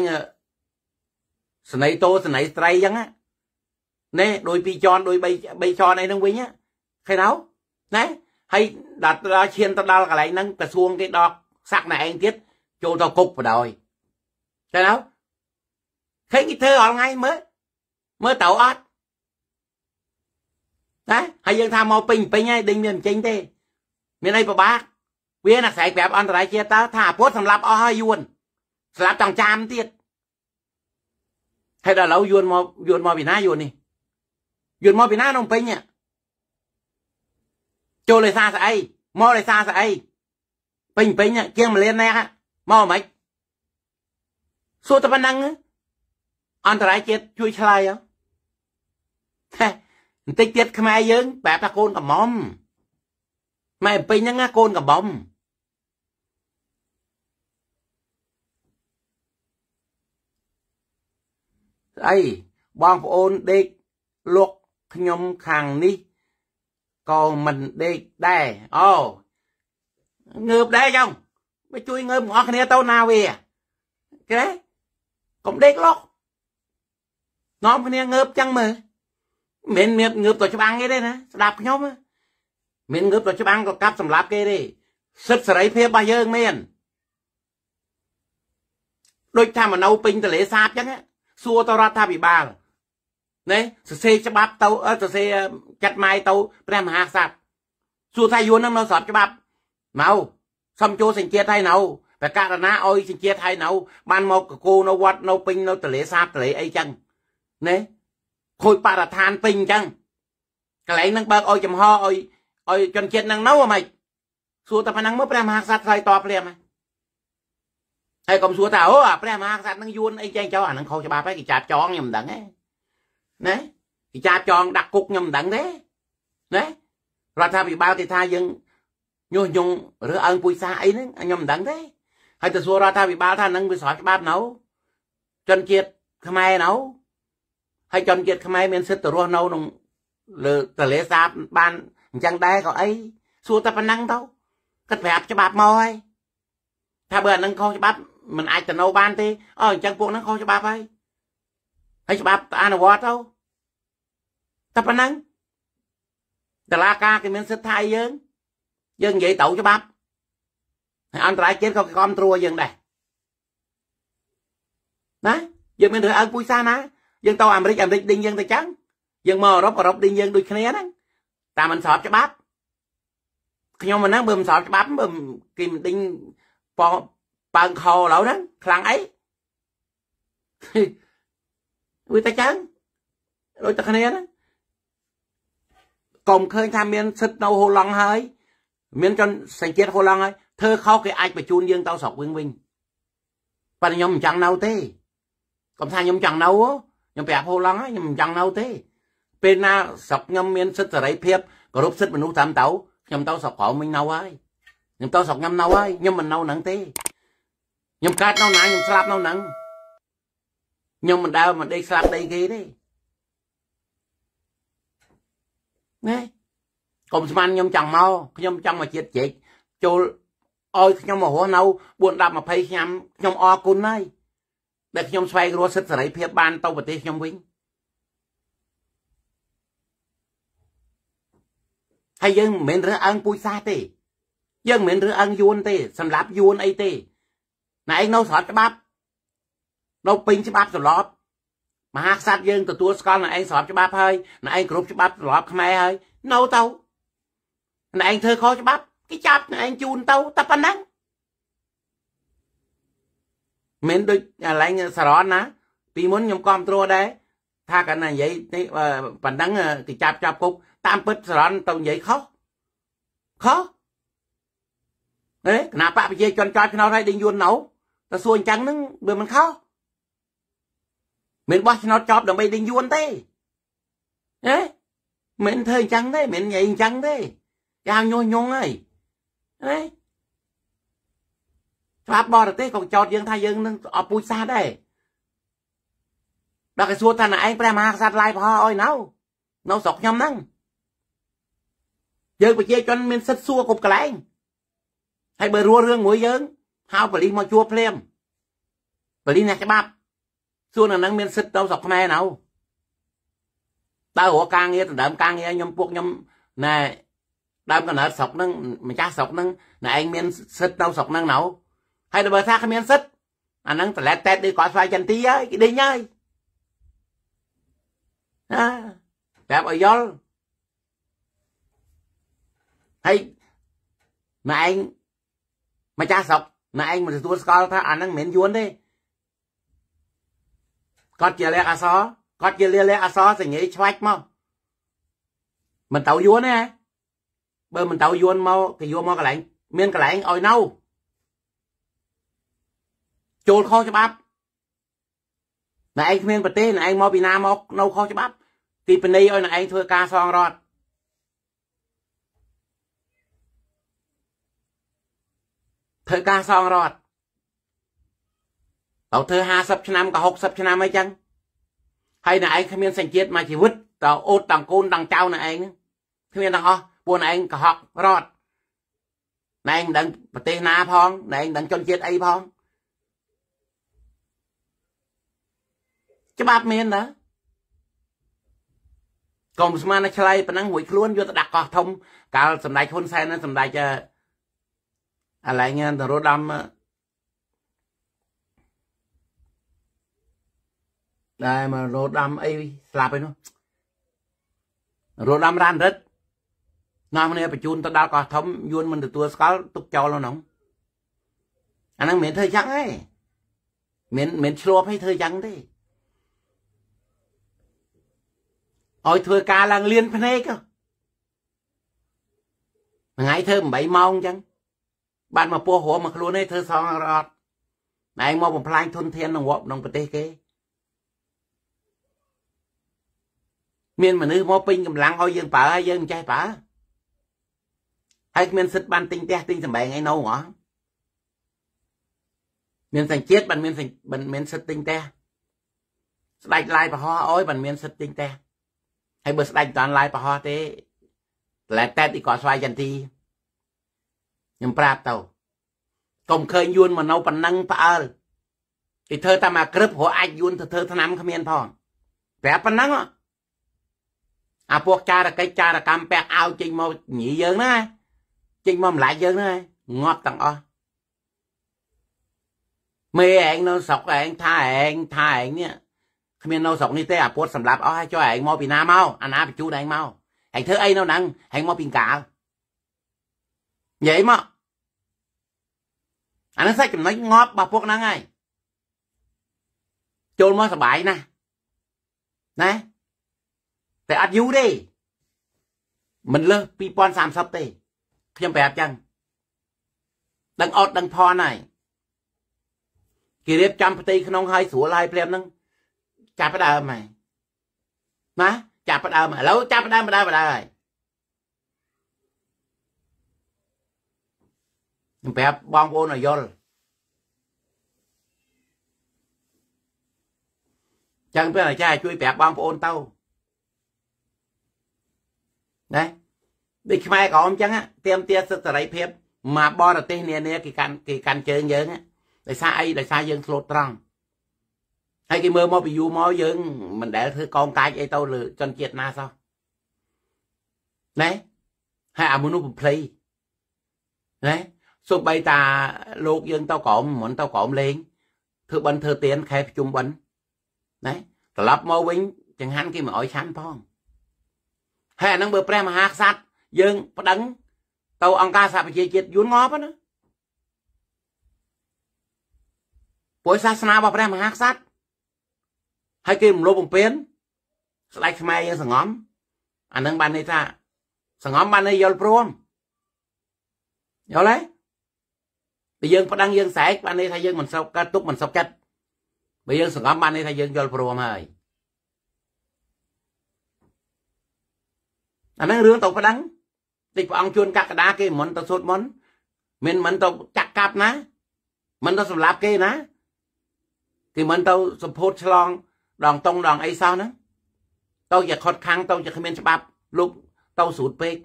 សណៃតោសណៃស្រីអញ្ចឹងណែដោយពីរចនដោយ3 3ចនអីហ្នឹងវិញឃើញទៅណែហើយដាក់ដល់ឈានទៅដល់កន្លែងហ្នឹងក្រសួងគេដកសាក់ណែឯងទៀតចូលទៅគុកបដ ாய் ឃើញទៅឃើញគេធ្វើអល់ថ្ងៃមើលមើលទៅអត់ណាហើយយើងថាមកពេញពេញហើយដេញមានចេញទេ មានអីពិបាកវាណាស្រ័យប្រាប់អន្តរជាតិតើថាពុទ្ធសម្លាប់អស់ហើយយួន ស្លាប់ចង់ចាំទៀតហើយដល់ឥឡូវយួនមកយួនមកពីណាយួននេះយួនមកពីណានំពេញចូលលេសាស្អីមកលេសាស្អីពេញពេញជាងមលានណែមកមិនសួរតែប៉ុណ្ណឹង អន្តរជាតិជួយឆ្លើយហ៎បន្តិចទៀតខ្មែរយើងប្រាប់ថាកូនកំមម៉ែពេញហ្នឹងណាកូនកំមអីបងប្អូនដេកលោកខ្ញុំខាងនេះក៏មិនដេកដែរអូងើបដែរចុងមកជួយងើបបងប្អូនគ្នាទៅណាវាគេកុំដេកលោកនាំគ្នាងើបចឹងមើលមិនមានងើបទៅច្បាំងគេទេណាស្ដាប់ខ្ញុំមិនងើបទៅច្បាំងក៏កាប់សម្លាប់គេទេសិទ្ធិសេរីភាពរបស់យើងមានដូចថាមនៅពេញទលេសាបចឹងសួរទៅរដ្ឋាភិបាលណែសរសេរច្បាប់ទៅសរសេរចាត់ម៉ាយទៅ ព្រះមហាក្សត្រសួរថាយួននឹងនៅស្របច្បាប់មកសុំចូលសញ្ជាតិហើយនៅតែករណីអុយសញ្ជាតិហើយនៅបានមកកកូនៅវត្តនៅពេញនៅទលេសាបទលេអីចឹងណែខូចបរិស្ថានពេញចឹងកន្លែងហ្នឹងបើកអុយចំហអុយអុយជនជាតិហ្នឹងនៅហ្មងសួរតែប៉ុណ្ណឹងមើលព្រះមហាក្សត្រឆ្លើយតបព្រាមហ្នឹងហើយកុំសួរថាអូអាព្រះមហាក្សត្រនឹងយួនអីចេះចោលអានឹងខុសច្បាប់ហើយគេចាប់ចងខ្ញុំមិនដឹងទេណាគេចាប់ចងដាក់គុកខ្ញុំមិនដឹងទេណារដ្ឋាភិបាលគេថាយើងញុះញង់ឬអើងពុយសាអីហ្នឹងខ្ញុំមិនដឹងទេ ហើយទៅសួររដ្ឋាភិបាលថានឹងវាស្របច្បាប់នៅជនជាតិខ្មែរនៅហើយជនជាតិខ្មែរមានសិទ្ធិទៅរស់នៅក្នុងលើទលេសាបបានអញ្ចឹងដែរក៏អីសួរតែប៉ុណ្ណឹងទៅគាត់ប្រាប់ច្បាប់មកហើយថាបើអានឹងខុសច្បាប់មិនអាចទៅនៅបានទេអោះអញ្ចឹងពួកហ្នឹងខុសច្បាប់ហើយហើយច្បាប់អនុវត្តទៅតែប៉ុណ្ណឹងតឡាការគេមានសិទ្ធិថៃយើងយើងនិយាយទៅច្បាប់ហើយអន្តរជាតិក៏គេគ្រប់គ្រងយើងដែរណាយើងមានរើសអើងពុយសាសណាយើងទៅអាមេរិកអាមេរិកដេញយើងទៅចឹងយើងមកអឺរ៉ុបអឺរ៉ុបដេញយើងដូចគ្នាហ្នឹងតាមមិនស្របច្បាប់ខ្ញុំមិនហ្នឹងបើមិនស្របច្បាប់បើគេមិនដេញប៉បើងខោឥឡូវហ្នឹងខ្លាំងអីវាតែចឹងដូចតែគ្នាហ្នឹងកុំឃើញថាមានសិទ្ធនៅហូឡង់ហើយ មានជនសញ្ជាតិហូឡង់ហើយធ្វើខុសគេអាចបញ្ជូនយើងទៅស្រុកវិញវិញប៉ុន្តែខ្ញុំមិនចង់នៅទេកុំថាខ្ញុំចង់នៅខ្ញុំប្រាប់ហូឡង់ហើយខ្ញុំមិនចង់នៅ ទេ ពេលណាស្រុកខ្ញុំមាន សិទ្ធសេរីភាពគោរពសិទ្ធិមនុស្សតាមទៅខ្ញុំទៅស្រុកក្រៅមិញនៅហើយខ្ញុំទៅស្រុកខ្ញុំនៅហើយខ្ញុំមិននៅហ្នឹងទេខ្ញុំកើតនៅណាខ្ញុំស្លាប់នៅហ្នឹងខ្ញុំមិនដើរមិនដេកស្លាប់ដេកគេទេណាកុំស្មានខ្ញុំចង់មកខ្ញុំចង់មកជាតិជែកចូលឲ្យខ្ញុំមករស់នៅ4 10 20ឆ្នាំខ្ញុំអរគុណហើយដែលខ្ញុំស្វែងរកសិទ្ធិសេរីភាព បានទៅប្រទេសខ្ញុំវិញហើយយើងមិនមែនរើសអើងពូជសាសទេ យើងមិនមែនរើសអើងយួនទេ សម្រាប់យួនអីទេណែឯងនៅស្រុតច្បាប់នៅពេញច្បាប់ត្រឡប់មហាក្សត្រយើងទទួលស្គាល់ណែឯងស្របច្បាប់ហើយណែឯងគ្រប់ច្បាប់ត្រឡប់ខ្មែរហើយនៅទៅណែឯងធ្វើខុសច្បាប់គេចាប់ណែឯងជូនទៅតែប៉ុណ្ណឹងមិនដូចអាឡែងសរនណា ពីមុនខ្ញុំគ្រប់គ្រងដែរថាកណ្ណានិយាយនេះប៉ុណ្ណឹងគេចាប់ចាប់គុក តាមពិតសរនទៅនិយាយខុសខុសអេគណៈបកប្រជាជនចោតឆ្នោតឲ្យដេញយួនណៅតែសួរអញ្ចឹងហ្នឹងវាមិនខុសមិនបោះឆ្នោតចប់ដើម្បីដេញយួនទេហេមិនធ្វើអញ្ចឹងទេមិននិយាយអញ្ចឹងទេ ចាញញុះញងហើយហេច្បាប់បរទេសក៏ចោតយើងថាយើងនឹងអពូជសាសដែរដល់គេសួរថាណែឯងព្រះមហាក្សត្រឡាយប្រហោះអុយនៅនៅស្រុកខ្ញុំហ្នឹងយើងប្រជាជនមានសិទ្ធិសួរគ្រប់កន្លែងហើយបើរស់រឿងមួយយើងហៅប៉ូលីសមកជួបភ្លាមប៉ូលីសអ្នកច្បាប់សួរនឹងនឹងមានសិទ្ធិទៅស្រុកខ្មែរណៅតើរកការងារដណ្ដើមការងារខ្ញុំពួកខ្ញុំណែដើមកំណើតស្រុកហ្នឹង ម្ចាស់ស្រុកហ្នឹងណែឯងមានសិទ្ធិទៅស្រុកហ្នឹងណៅហើយបើថាគ្មាន សិទ្ធិអាហ្នឹងតលែតតែតដូចគាត់ស្វាយចន្ទីហើយគេដេញហើយណាប្រាប់ឲ្យយល់ហើយណែឯងម្ចាស់ស្រុកណែឯងមិនទទួលស្គាល់ថាអាហ្នឹងមិនមែនយួនទេគាត់ជាលះអសរគាត់ជាលះលះអសរសញ្ញាឆ្វាច់មកមិនទៅយួនទេហ៎បើមិនទៅយួនមកគេយកមកកន្លែង មានកន្លែងឲ្យនៅចូលខុសច្បាប់ណែឯងគ្មានប្រទេសណែឯងមកពីណាមកនៅខុសច្បាប់ ទីពនីឲ្យណែឯងធ្វើការសងរត់ធ្វើការសងរត់តើធ្វើ50ឆ្នាំក៏60ឆ្នាំអីចឹងហើយនែឯងគ្មានសញ្ជាតិមកជីវិតតើអូតតង់កូនតង់ចៅនែឯងគ្មានទាំងអស់ពួកនែឯងកុហករត់ណែឯងមិនដឹងប្រទេសណាផងណែឯងមិនដឹងជនជាតិអីផងច្បាប់មានណាកុំស្មានឆ្លៃប៉ុណ្ណឹងរួយខ្លួនយកទៅដាក់កោះធំកាលសម្ដេចហ៊ុនសែននឹងសម្ដេចអាឡែងទៅរត់ដំដែរមករត់ដំអីស្លាប់ឯនោះរត់ដំរ៉ានរិទ្ធនាំគ្នាបញ្ជូនទៅដល់កោះធំយួនមិនទទួលស្គាល់ទុកចោលក្នុងអាហ្នឹងមិនធ្វើយ៉ាងទេមិនមិនឆ្លប់ឲ្យធ្វើយ៉ាងទេឲ្យធ្វើការឡើងលៀនភ្នែកហ្នឹងថ្ងៃធ្វើ8ម៉ោងអញ្ចឹងបានមកពោះរួមមកខ្លួនឯងធ្វើសងរត់ណែមកបំផ្លាញធនធានក្នុងក្នុងប្រទេសគេមានមនុស្សមកពេញកម្លាំងឲ្យយើងប្រើហើយយើងមិនចេះប្រើហើយគ្មានសិទ្ធិបានទិញផ្ទះទិញសម្បែងអីនៅហ៎មានសញ្ជាតិបានមានបានមានសិទ្ធិទិញផ្ទះស្ដេចឡាយប្រហោះអើយបានមានសិទ្ធិទិញផ្ទះហើយបើស្ដេចមិនតាន់ឡាយប្រហោះទេតែតែទីក៏ស្វាយចន្ទីខ្ញុំប្រាប់ទៅកុំឃើញយួនមកនៅប៉ុណ្ណឹងផ្អើលគេធ្វើតាមអាក្រឹបព្រោះអាចយួនទៅធ្វើឆ្នាំគ្មានផងប្រាប់ប៉ុណ្ណឹងអាពួកចារកិច្ចចារកម្មពាក់អោចេញមកញីយើងហ្នឹងឯងចេញមកម្លាយយើងហ្នឹងឯងងាប់ទាំងអស់មេឯងនៅស្រុកឯងថាឯងថាឯងនេះគ្មាននៅស្រុកនេះទេអាពុតសម្រាប់អស់ហើយចុះឯងមកពីណាមកអាណាបញ្ជូនឯងមកឯងធ្វើអីនៅហ្នឹងឯងមកពីកាលនិយាយមកអានេះសាច់ចំណុចងប់របស់ពួកហ្នឹងហើយចូលមកសបាយណាស់ណាតែអត់យូរទេមិនលើស2030ទេ ខ្ញុំប្រាប់ចឹងដឹងអត់ដឹងផនហើយគេរៀបចំផ្ទៃក្នុងហើយស្រួលហើយព្រាមហ្នឹងចាប់ដើមហើយណាចាប់ដើមឥឡូវចាប់ដើមដើមដើមហើយសម្រាប់បងប្អូនឲ្យយល់ចឹងព្រះអាចារ្យជួយប្រាប់បងប្អូនទៅណាដូចខ្មែរក្រមចឹងទៀមទាសិទ្ធិសេរីភាពមកបរទេសនានាគេកាន់គេកាន់ជើងយើងដោយសារអីដោយសារយើងធ្លាប់ត្រង់ហើយគេមើលមកពីយូរមកយើងមិនដែលធ្វើកងកាចអីទៅ លើជនជាតិណាសោះណែហើយអាមនុស្សបំភ្លៃណែសូម្បីតាលោកយើងទៅក្រមមិនទៅក្រមលេងធ្វើបន់ធ្វើទៀនខែប្រជុំបន់ណាត្រឡប់មកវិញចង្ហាន់គេមិនអោយឆាន់ផងហើយអានឹងបើព្រះមហាក្សត្រយើង ប្តឹង ទៅអង្គការសហប្រជាជាតិយួនងប់ណាពួកសាសនារបស់ព្រះមហាក្សត្រហើយគេរំលោភបំពាន ស្ដេចខ្មែរយើងសង្ងំអានឹងបានន័យថាសង្ងំបានន័យយល់ព្រមយល់ទេបើយើងប្តឹងយើងស្រែកបានន័យថាយើងមិនស្រុកកើតទុកមិនស្រុកចិត្តបើយើងសង្ងំបានន័យថាយើងយល់ព្រមហើយអាហ្នឹងរឿងទៅប្តឹងតិចព្រះអង្គជួនកកដាគេមិនទៅសូត្រមិនមិនមិនទៅចាក់កាប់ណា មិនទៅសម្លាប់គេណាគេមិនទៅសម្ពោធឆ្លង ដងតុងដងអីសោះហ្នឹងទៅជាខត់ខាំងទៅជាគ្មាន ច្បាប់លោកទៅស្រួតពេក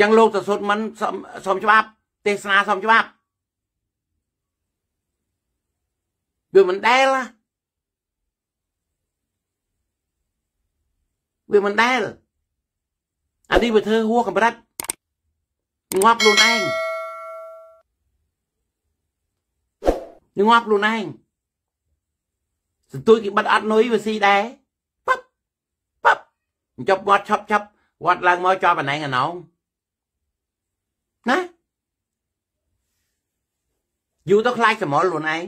ចឹងលោកទៅសូត្រមិនសុំច្បាប់ទេសនាសមច្បាប់វាមិនដែលវាមិនដែលអានេះវាធ្វើហួសកម្រិតងាប់ខ្លួនឯងងាប់ខ្លួនឯងសន្ទួយគេបិទអត់នុយវាស៊ីដែរប៉ាប់ប៉ាប់ចប់វត្តឆប់ឆប់វត្តឡើងមកចប់បណ្ណែងអាណងណាយូរទៅខ្លាចសមល់ខ្លួនឯង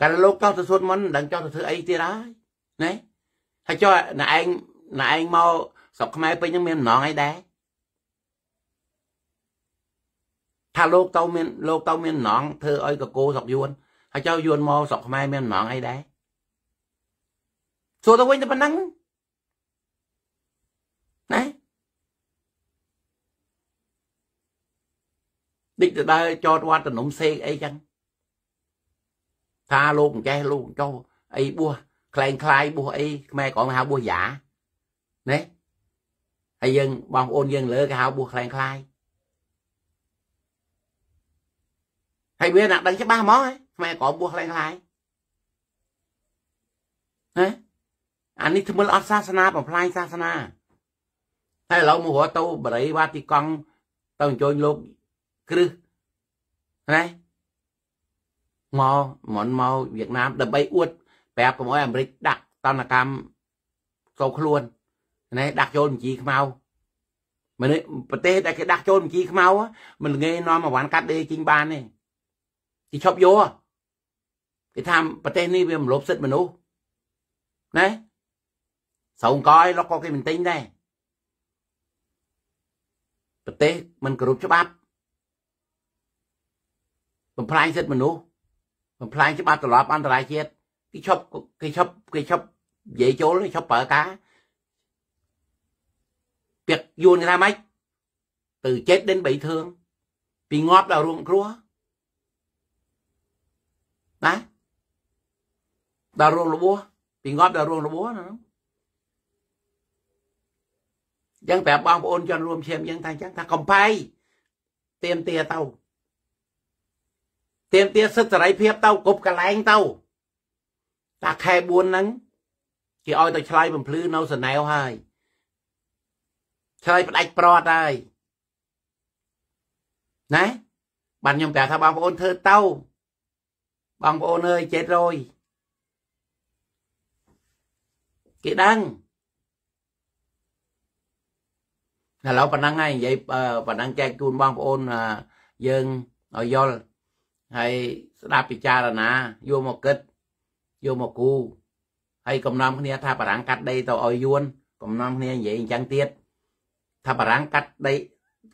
តែលោកចង់ទៅសុទ្ធមិនដឹងចង់ទៅធ្វើអីទៀតហើយណែហើយចុះណែឯងណែឯងមកស្រុកខ្មែរពេញហ្នឹងមានម្ដងអីដែរថាលោកទៅមានលោកទៅមានម្ដងធ្វើឲ្យកកោស្រុកយួនហើយចុះយួនមកស្រុកខ្មែរមានម្ដងអីដែរសួរទៅវិញទៅប៉ុណ្ណឹងតិចទៅដើរចតវត្តនំសេកអីចឹងថាលោកអញ្ចេះលោកចោអីបួសខ្លែងខ្លាយបួសអីខ្មែរក៏ហៅបួសយ៉ាណែហើយយើងបងប្អូនយើងលើគេហៅបួសខ្លែងខ្លាយហើយវាណាក់ដឹងច្បាស់ហ្មងខ្មែរក៏បួសខ្លែងខ្លាយណាអានេះធ្វើអត់សាសនាបំផ្លាញសាសនាហើយឥឡូវមករត់ទៅបរិយាវតិកង់ទៅអញ្ជើញលោកគ្រឹះណាមកមុនមកវៀតណាមដើម្បីអួតប្រាប់កុំឲ្យអាមេរិកដាក់តនកម្មចូលខ្លួនណែដាក់ចូលបញ្ជីខ្មៅមនុស្សប្រទេសដែលគេដាក់ចូលបញ្ជីខ្មៅមិនងាយនាំអាវ៉ាន់កាត់ដេរជីងបានទេគេឈប់យកគេថាប្រទេសនេះវារំលោភសិទ្ធិមនុស្សណែស្រុងកយលោកក៏គេមិនទិញដែរប្រទេសមិនគោរពច្បាប់បំផ្លាញសិទ្ធិមនុស្សបំផ្លាញច្បាប់ត្រឡប់អន្តរជាតិគេឈប់គេឈប់គេឈប់និយាយចូលឈប់ប្រើការពាក្យយួនគេថាម៉េច từ chết đến bị thương bị ngọt vào ruộng rúa đấy đào ruộng lúa búa bị ngọt vào ruộng lúa búa nữa យ៉ាងប្រាប់បងប្អូនជនរួមឈាមយ៉ាងថាចឹងថាកំផៃទៀមទាទៅទៀមទាសិទ្ធិសេរីភាពទៅគ្រប់កន្លែងទៅតែខែ4ហ្នឹងគេឲ្យទៅឆ្លៃបំភ្លឺនៅសណែវហើយឆ្លៃផ្ដាច់ប្រត់ហើយណាបានខ្ញុំប្រាប់ថាបងប្អូនធ្វើទៅបងប្អូនអើយចិត្តរយគេដឹងឥឡូវប៉ុណ្ណឹងហើយនិយាយប៉ុណ្ណឹងចែកជូនបងប្អូនយើងឲ្យយល់ហើយស្ដាប់ពិចារណាយកមកគិតយកមកគូហើយកំណំគ្នាថាបារាំងកាត់ដីទៅឲ្យយួនកំណំគ្នានិយាយអញ្ចឹងទៀតថាបារាំងកាត់ដី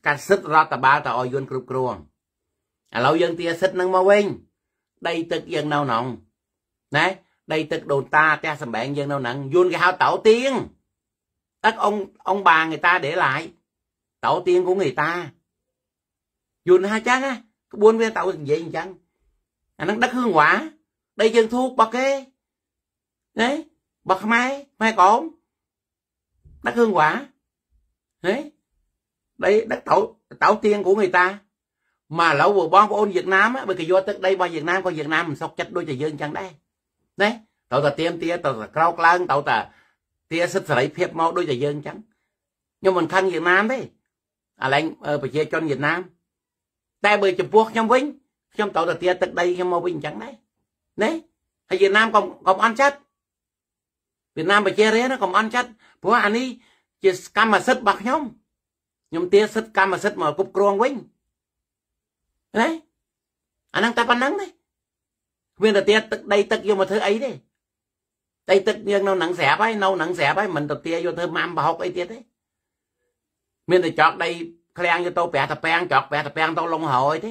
កាត់សិទ្ធិរដ្ឋបាលទៅឲ្យយួនគ្រប់គ្រងឥឡូវយើងទាសិទ្ធិនឹងមកវិញដីទឹកយើងនៅក្នុងណែដីទឹកដូនតាផ្ទះសម្បែងយើងនៅហ្នឹងយួនគេហៅតៅទៀងឥតអង្គអង្គបា người ta để lại tàu tiên của người ta dù hai chắc á cái buôn viên tạo vậy gì chăng អានឹងដឹកហឹងវ៉ាដីជើងធូបរបស់គេណារបស់ខ្មែរខ្មែរក្រមដឹកហឹងវ៉ាហេដីដឹកតោតោទៀង của người ta មកឥឡូវបងប្អូនវៀតណាមបើគេយកទឹកដីរបស់វៀតណាមក៏វៀតណាមមិនសុខចិត្តដូចតែយើងចឹងដែរណាត្រូវតែទៀមទាត្រូវតែក្រោកឡើងត្រូវតែទាសិទ្ធិសេរីភាពមកដូចតែយើងចឹងខ្ញុំមិនខឹងវៀតណាមទេអាឡែងប្រជាជនវៀតណាមតែបើចំពោះខ្ញុំវិញខ្ញុំត្រូវតែទាទឹកដីខ្ញុំមកវិញអញ្ចឹងដែរណាហើយវៀតណាមកុំកុំអន់ចិត្តវៀតណាមប្រជារាស្ត្រកុំអន់ចិត្តព្រោះអានេះជាកម្មសិទ្ធិរបស់ខ្ញុំខ្ញុំទាសិទ្ធិកម្មសិទ្ធិមកគ្រប់គ្រងវិញណាអាហ្នឹងតែប៉ុណ្្នឹងទេគ្មានតែទាទឹកដី ទឹកយកមកធ្វើអីទេដីទឹកយើងនៅហ្នឹងស្រាប់ហើយនៅហ្នឹងស្រាប់ហើយមិនទៅទាយកធ្វើម៉ាំប្រហុកអីទៀតទេមានតែចោកដីឃ្លាំងយកទៅប្រះតាពាំងច្រកប្រះតាពាំងទៅលងហើយទេ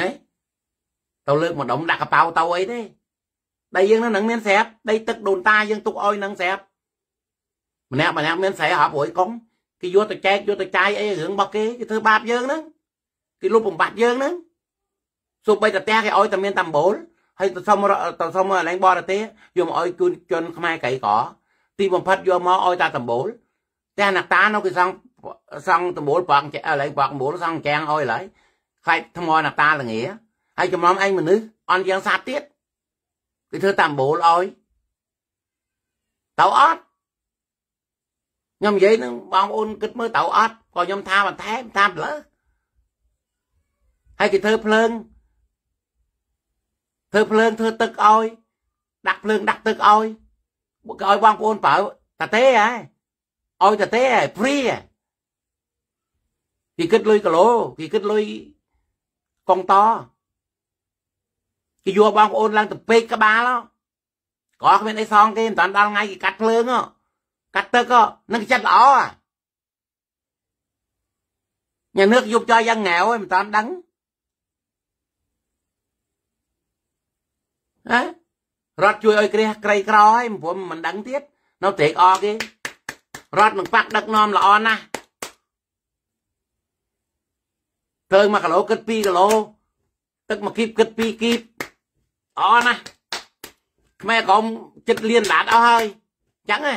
ណាទៅលើកម្ដុំដាក់កប៉ៅទៅអីទេដីយើងនឹងមានស្រាប់ដីទឹកដូនតាយើងទុកឲ្យនឹងស្រាប់ម្នាក់ម្នាក់មានស្រែរាប់រយកុំគេយកទៅចែកយកទៅចាយអីរឿងរបស់គេគេធ្វើបាបយើងហ្នឹងគេលុបបំបត្តិយើងហ្នឹងសូម្បីតាផ្ទះគេឲ្យតែមានតំបូលហើយទៅសុំទៅសុំកន្លែងបរទេសយកមកឲ្យជូនជនខ្មែរក្រីក្រទីបំផិតយកមកឲ្យតាតំបូលផ្ទះអ្នកតានៅគេសង់សង់តមូលប្រងចេះឥឡូវប្រងមូលសង់ចាំងអោយឥឡូវខ្លាចថ្មណាតាលងាហើយចំណំឯងមនុស្សអន់យ៉ាងសាប់ទៀតគេធ្វើតាមបូលអោយតៅអត់ខ្ញុំនិយាយនឹងបងប្អូនគិតមើលតៅអត់ក៏ខ្ញុំថាបន្ថែមតាមលើហើយគេធ្វើភ្លើងធ្វើភ្លើងធ្វើទឹកអោយដាក់ភ្លើងដាក់ទឹកអោយគេអោយបងប្អូនប្រើតាទេហ៎អោយតាទេហ្រីហ៎គេគិតលុយគីឡូគេគិតលុយកងតគេយកបងប្អូនឡើងទៅពេកក្បាលក៏គ្មានអីសងគេមិនតាន់ដល់ថ្ងៃគេកាត់ភ្លើងកាត់ទឹកនឹងចិត្តល្អញ៉ាំ nước យកចោលយ៉ាងងាវឯងមិនតាន់ដឹងហ៎រត់ជួយឲ្យក្រេះក្រីក្រហើយព្រមមិនដឹងទៀតនៅត្រេកអរគេរត់នឹងប៉ាក់ដឹកនាំល្អណាស់ធ្វើ1គីឡូគិត2គីឡូទឹក1គីបគិត2គីបអស់ណាខ្មែរក្រុមចិត្តលៀនដាតអស់ហើយអញ្ចឹងហ៎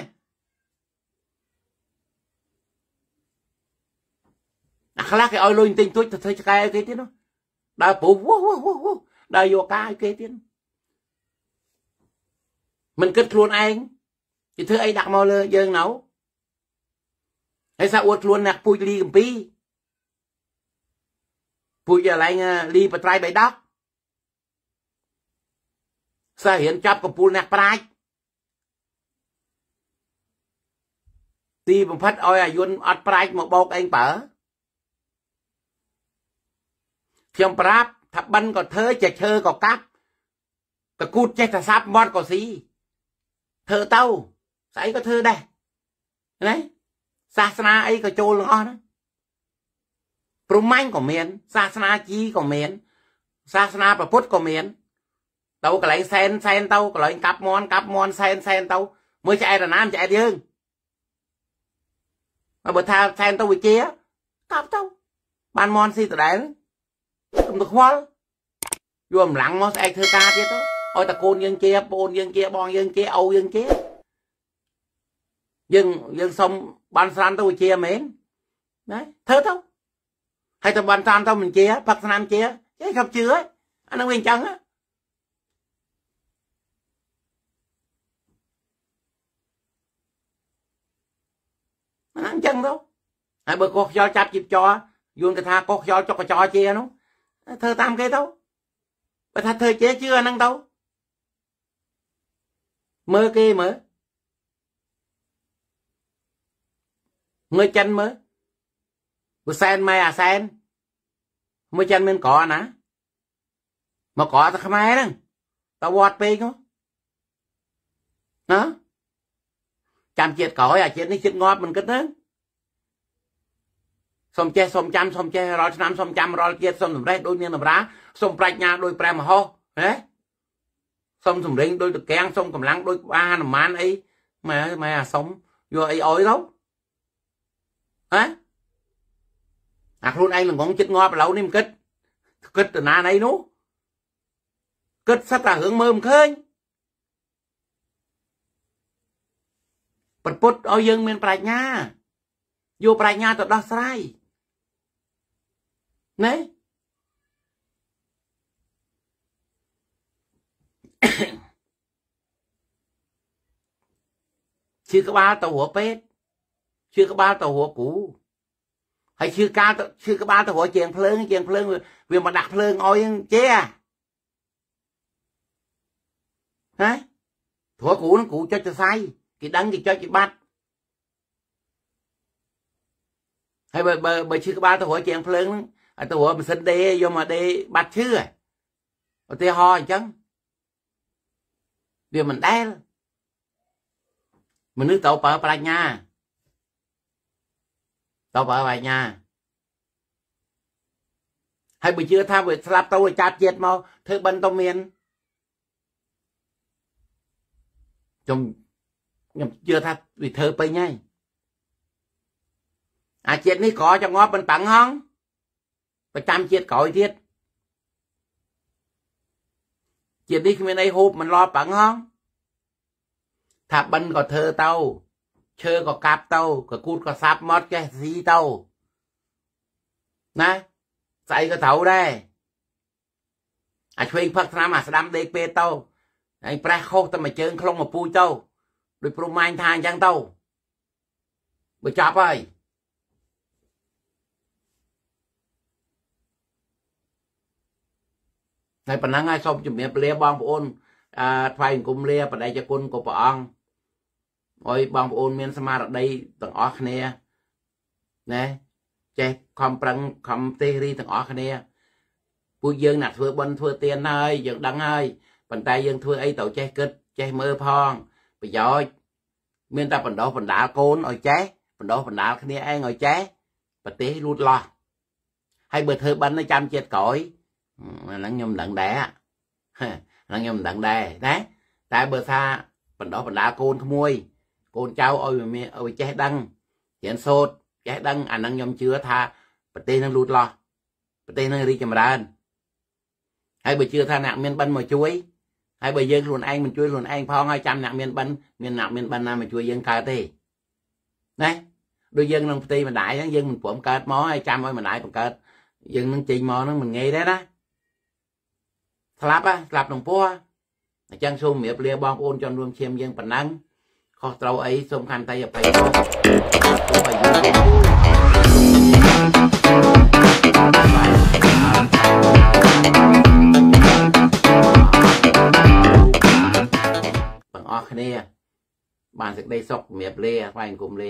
អាខ្លះគេឲ្យលុយទិញទួចទៅធ្វើឆ្កែគេទៀតនោះដើរព្រោះវោះវោះវោះវោះដើរយកការឲ្យគេទៀតមិនគិតខ្លួនឯងគេធ្វើអីដាក់មកលើយើងណៅហើយសាអួតខ្លួនអ្នកពូជលីកំពីពួកយាឡែងលីបត្រៃបៃដកសិស្សរៀនចាប់កពូលអ្នកប្រាជ្ញទីបំផិតឲ្យអាយុនអត់ប្រាជ្ញមកបោកឯងបើខ្ញុំប្រាប់ថាបិណ្ឌក៏ធ្វើចេះឈើក៏កាប់តកូតចេះតែសាប់មាត់ក៏ស៊ីធ្វើទៅស្អីក៏ធ្វើដែរណាសាសនាអីក៏ចូលទាំងអស់ណាព្រហ្មញ្ញក៏មាន សាសនាជីក៏មាន សាសនាព្រះពុទ្ធក៏មានទៅកន្លែងសែនសែនទៅកន្លែងកាប់មន់កាប់មន់សែនសែនទៅមើលឆ្អែតណាមឆ្អែតយើងហើយបើថាសែនទៅវិជាកាប់ទៅបានមន់ស៊ីដដែលកុំទៅខ្វល់យកកម្លាំងមកស្អែកធ្វើការទៀតទៅឲ្យតកូនយើងជាប្អូនយើងជាបងយើងជាឪយើងជាយើងយើងសុំបានស្រានទៅវិជាមែនណាធ្វើទៅហើយតើបន្តានទៅមិនជាផឹកស្នាមជាគេខប់ជឿអានឹងវាអញ្ចឹងណាអញ្ចឹងទៅហើយបើកោះខ្យល់ចាប់ជីបចរយួនកថាកោះខ្យល់ចុកកចរជានោះធ្វើតាមគេទៅបើថាធ្វើជាជឿអានឹងទៅមើលគេមើលមើលចិនមើលពួកសែនម៉ែអាសែនមួយចិនមានក្រណាមកក្រទៅខ្មែរហ្នឹងទៅវត្តពេកណាចាំជាតិក្រោយអាជាតិនេះជាតិងាប់មិនគិតទេសុំចេះសុំចាំសុំចេះរាល់ឆ្នាំសុំចាំរាល់ជាតិសុំសម្រេចដោយមានតម្រាសុំប្រាជ្ញាដោយព្រះមហោហ៎សុំសម្រេចដោយតកាំងសុំកម្លាំងដោយអាហនុមានអីម៉ែម៉ែអាសុំយកអីអោយទៅហ៎អាខ្លួនឯងល្ងងចិត្តងាប់ឥឡូវនេះមិនគិតគិតទៅណាណៃនោះគិតសិតតែរឿងមើលមិនឃើញប្រពុតឲ្យយើងមានប្រាជ្ញាយកប្រាជ្ញាទៅដោះស្រាយណែឈឺក្បាលទៅហួពេទ្យឈឺក្បាលទៅហួគ្រូហើយឈឺកាលឈឺក្បាលទៅរកជាងភ្លើងជាងភ្លើង វាមកដាក់ភ្លើងអុយជេហ៎ព្រោះគ្រូនឹងគ្រូចុចសរសៃគេដឹងគេចុចគេបាត់ហើយបើបើបើឈឺក្បាលទៅរកជាងភ្លើងហ្នឹងឲ្យទៅរកម៉ាស៊ីនដេយកមកដេបាត់ឈឺឧទាហរណ៍អញ្ចឹងវាមិនដែលមនុស្សត្រូវប្រើប្រាជ្ញាតបអើបញ្ញាហើយបើជឿថាវាស្លាប់ទៅចាត់ជាតិមកធ្វើបិណ្ឌទៅមានខ្ញុំខ្ញុំជឿថាវាធ្វើពេញហើយអាជាតិនេះក៏ចងប់មិនបាំងហងប្រចាំជាតិក្រោយទៀតជាតិនេះគ្មានអីហូបមិនឡប់បាំងហង ថាបិណ្ឌក៏ធ្វើទៅឈើក៏កាប់ទៅកកូតក៏សាប់មកចេះស៊ីទៅណាស្អីក៏ត្រូវដែរអាឆ្វេងផឹកឆ្នាំអាស្ដាំដេកពេទៅហើយប្រេះខុសតែមួយជើងខ្លងមកពូជទៅដោយព្រំម៉ាញថាអញ្ចឹងទៅបើចាប់ហើយតែប៉ុណ្ណឹងហើយសូមជំរាបលាបងប្អូនអឺថ្វាយអង្គមលាបដិជគុណក៏ព្រះអង្គអុយបងប្អូនមានស្មារតីទាំងអស់គ្នាណែចេះខំប្រឹងខំទេសរីទាំងអស់គ្នា ពួកយើងណាស់ធ្វើបន់ធ្វើទៀនហើយយើងដឹងហើយប៉ុន្តែយើងធ្វើអីទៅចេះគិតចេះមើលផង ប្រយោជន៍មានតែបណ្ដោះបណ្ដាលកូនឲ្យចេះ បណ្ដោះបណ្ដាលគ្នាឯងឲ្យចេះប្រទេសលូតលាស់ហើយបើធ្វើបន់ចាំជាតិក្រោយអាហ្នឹងខ្ញុំមិនដឹងដែរអាហ្នឹងខ្ញុំមិនដឹងដែរណាតែបើថាបណ្ដោះបណ្ដាលកូនក្មួយកូនចៅឲ្យមានឲ្យចេះដឹងរៀនសូត្រចេះដឹងអានឹងខ្ញុំជឿថាប្រទេសនឹងលូតលាស់ប្រទេសនឹងរីកចម្រើនហើយបើជឿថាអ្នកមានបិណ្ឌមកជួយហើយបើយើងខ្លួនឯងមិនជួយខ្លួនឯងផងហើយចាំអ្នកមានបិណ្ឌមានអ្នកមានបិណ្ឌណាមកជួយយើងកើតទេណាដូចយើងនឹងផ្ទៃម្ដាយហ្នឹងយើងមិនព្រមកើតមកហើយចាំឲ្យម្ដាយបង្កើតយើងនឹងចេញមកហ្នឹងមិនងាយទេណាស្លាប់ស្លាប់ក្នុងពោះអញ្ចឹងសូមជម្រាបលាបងប្អូនជនរួមឈាមយើងប៉ុណ្ណឹងខុសត្រូវអីសូមខន្តីអភ័យទោសទោះឲ្យយល់បងអស់គ្នាបានសេចក្តីសុខជំរាបលាស្វែងគុំលា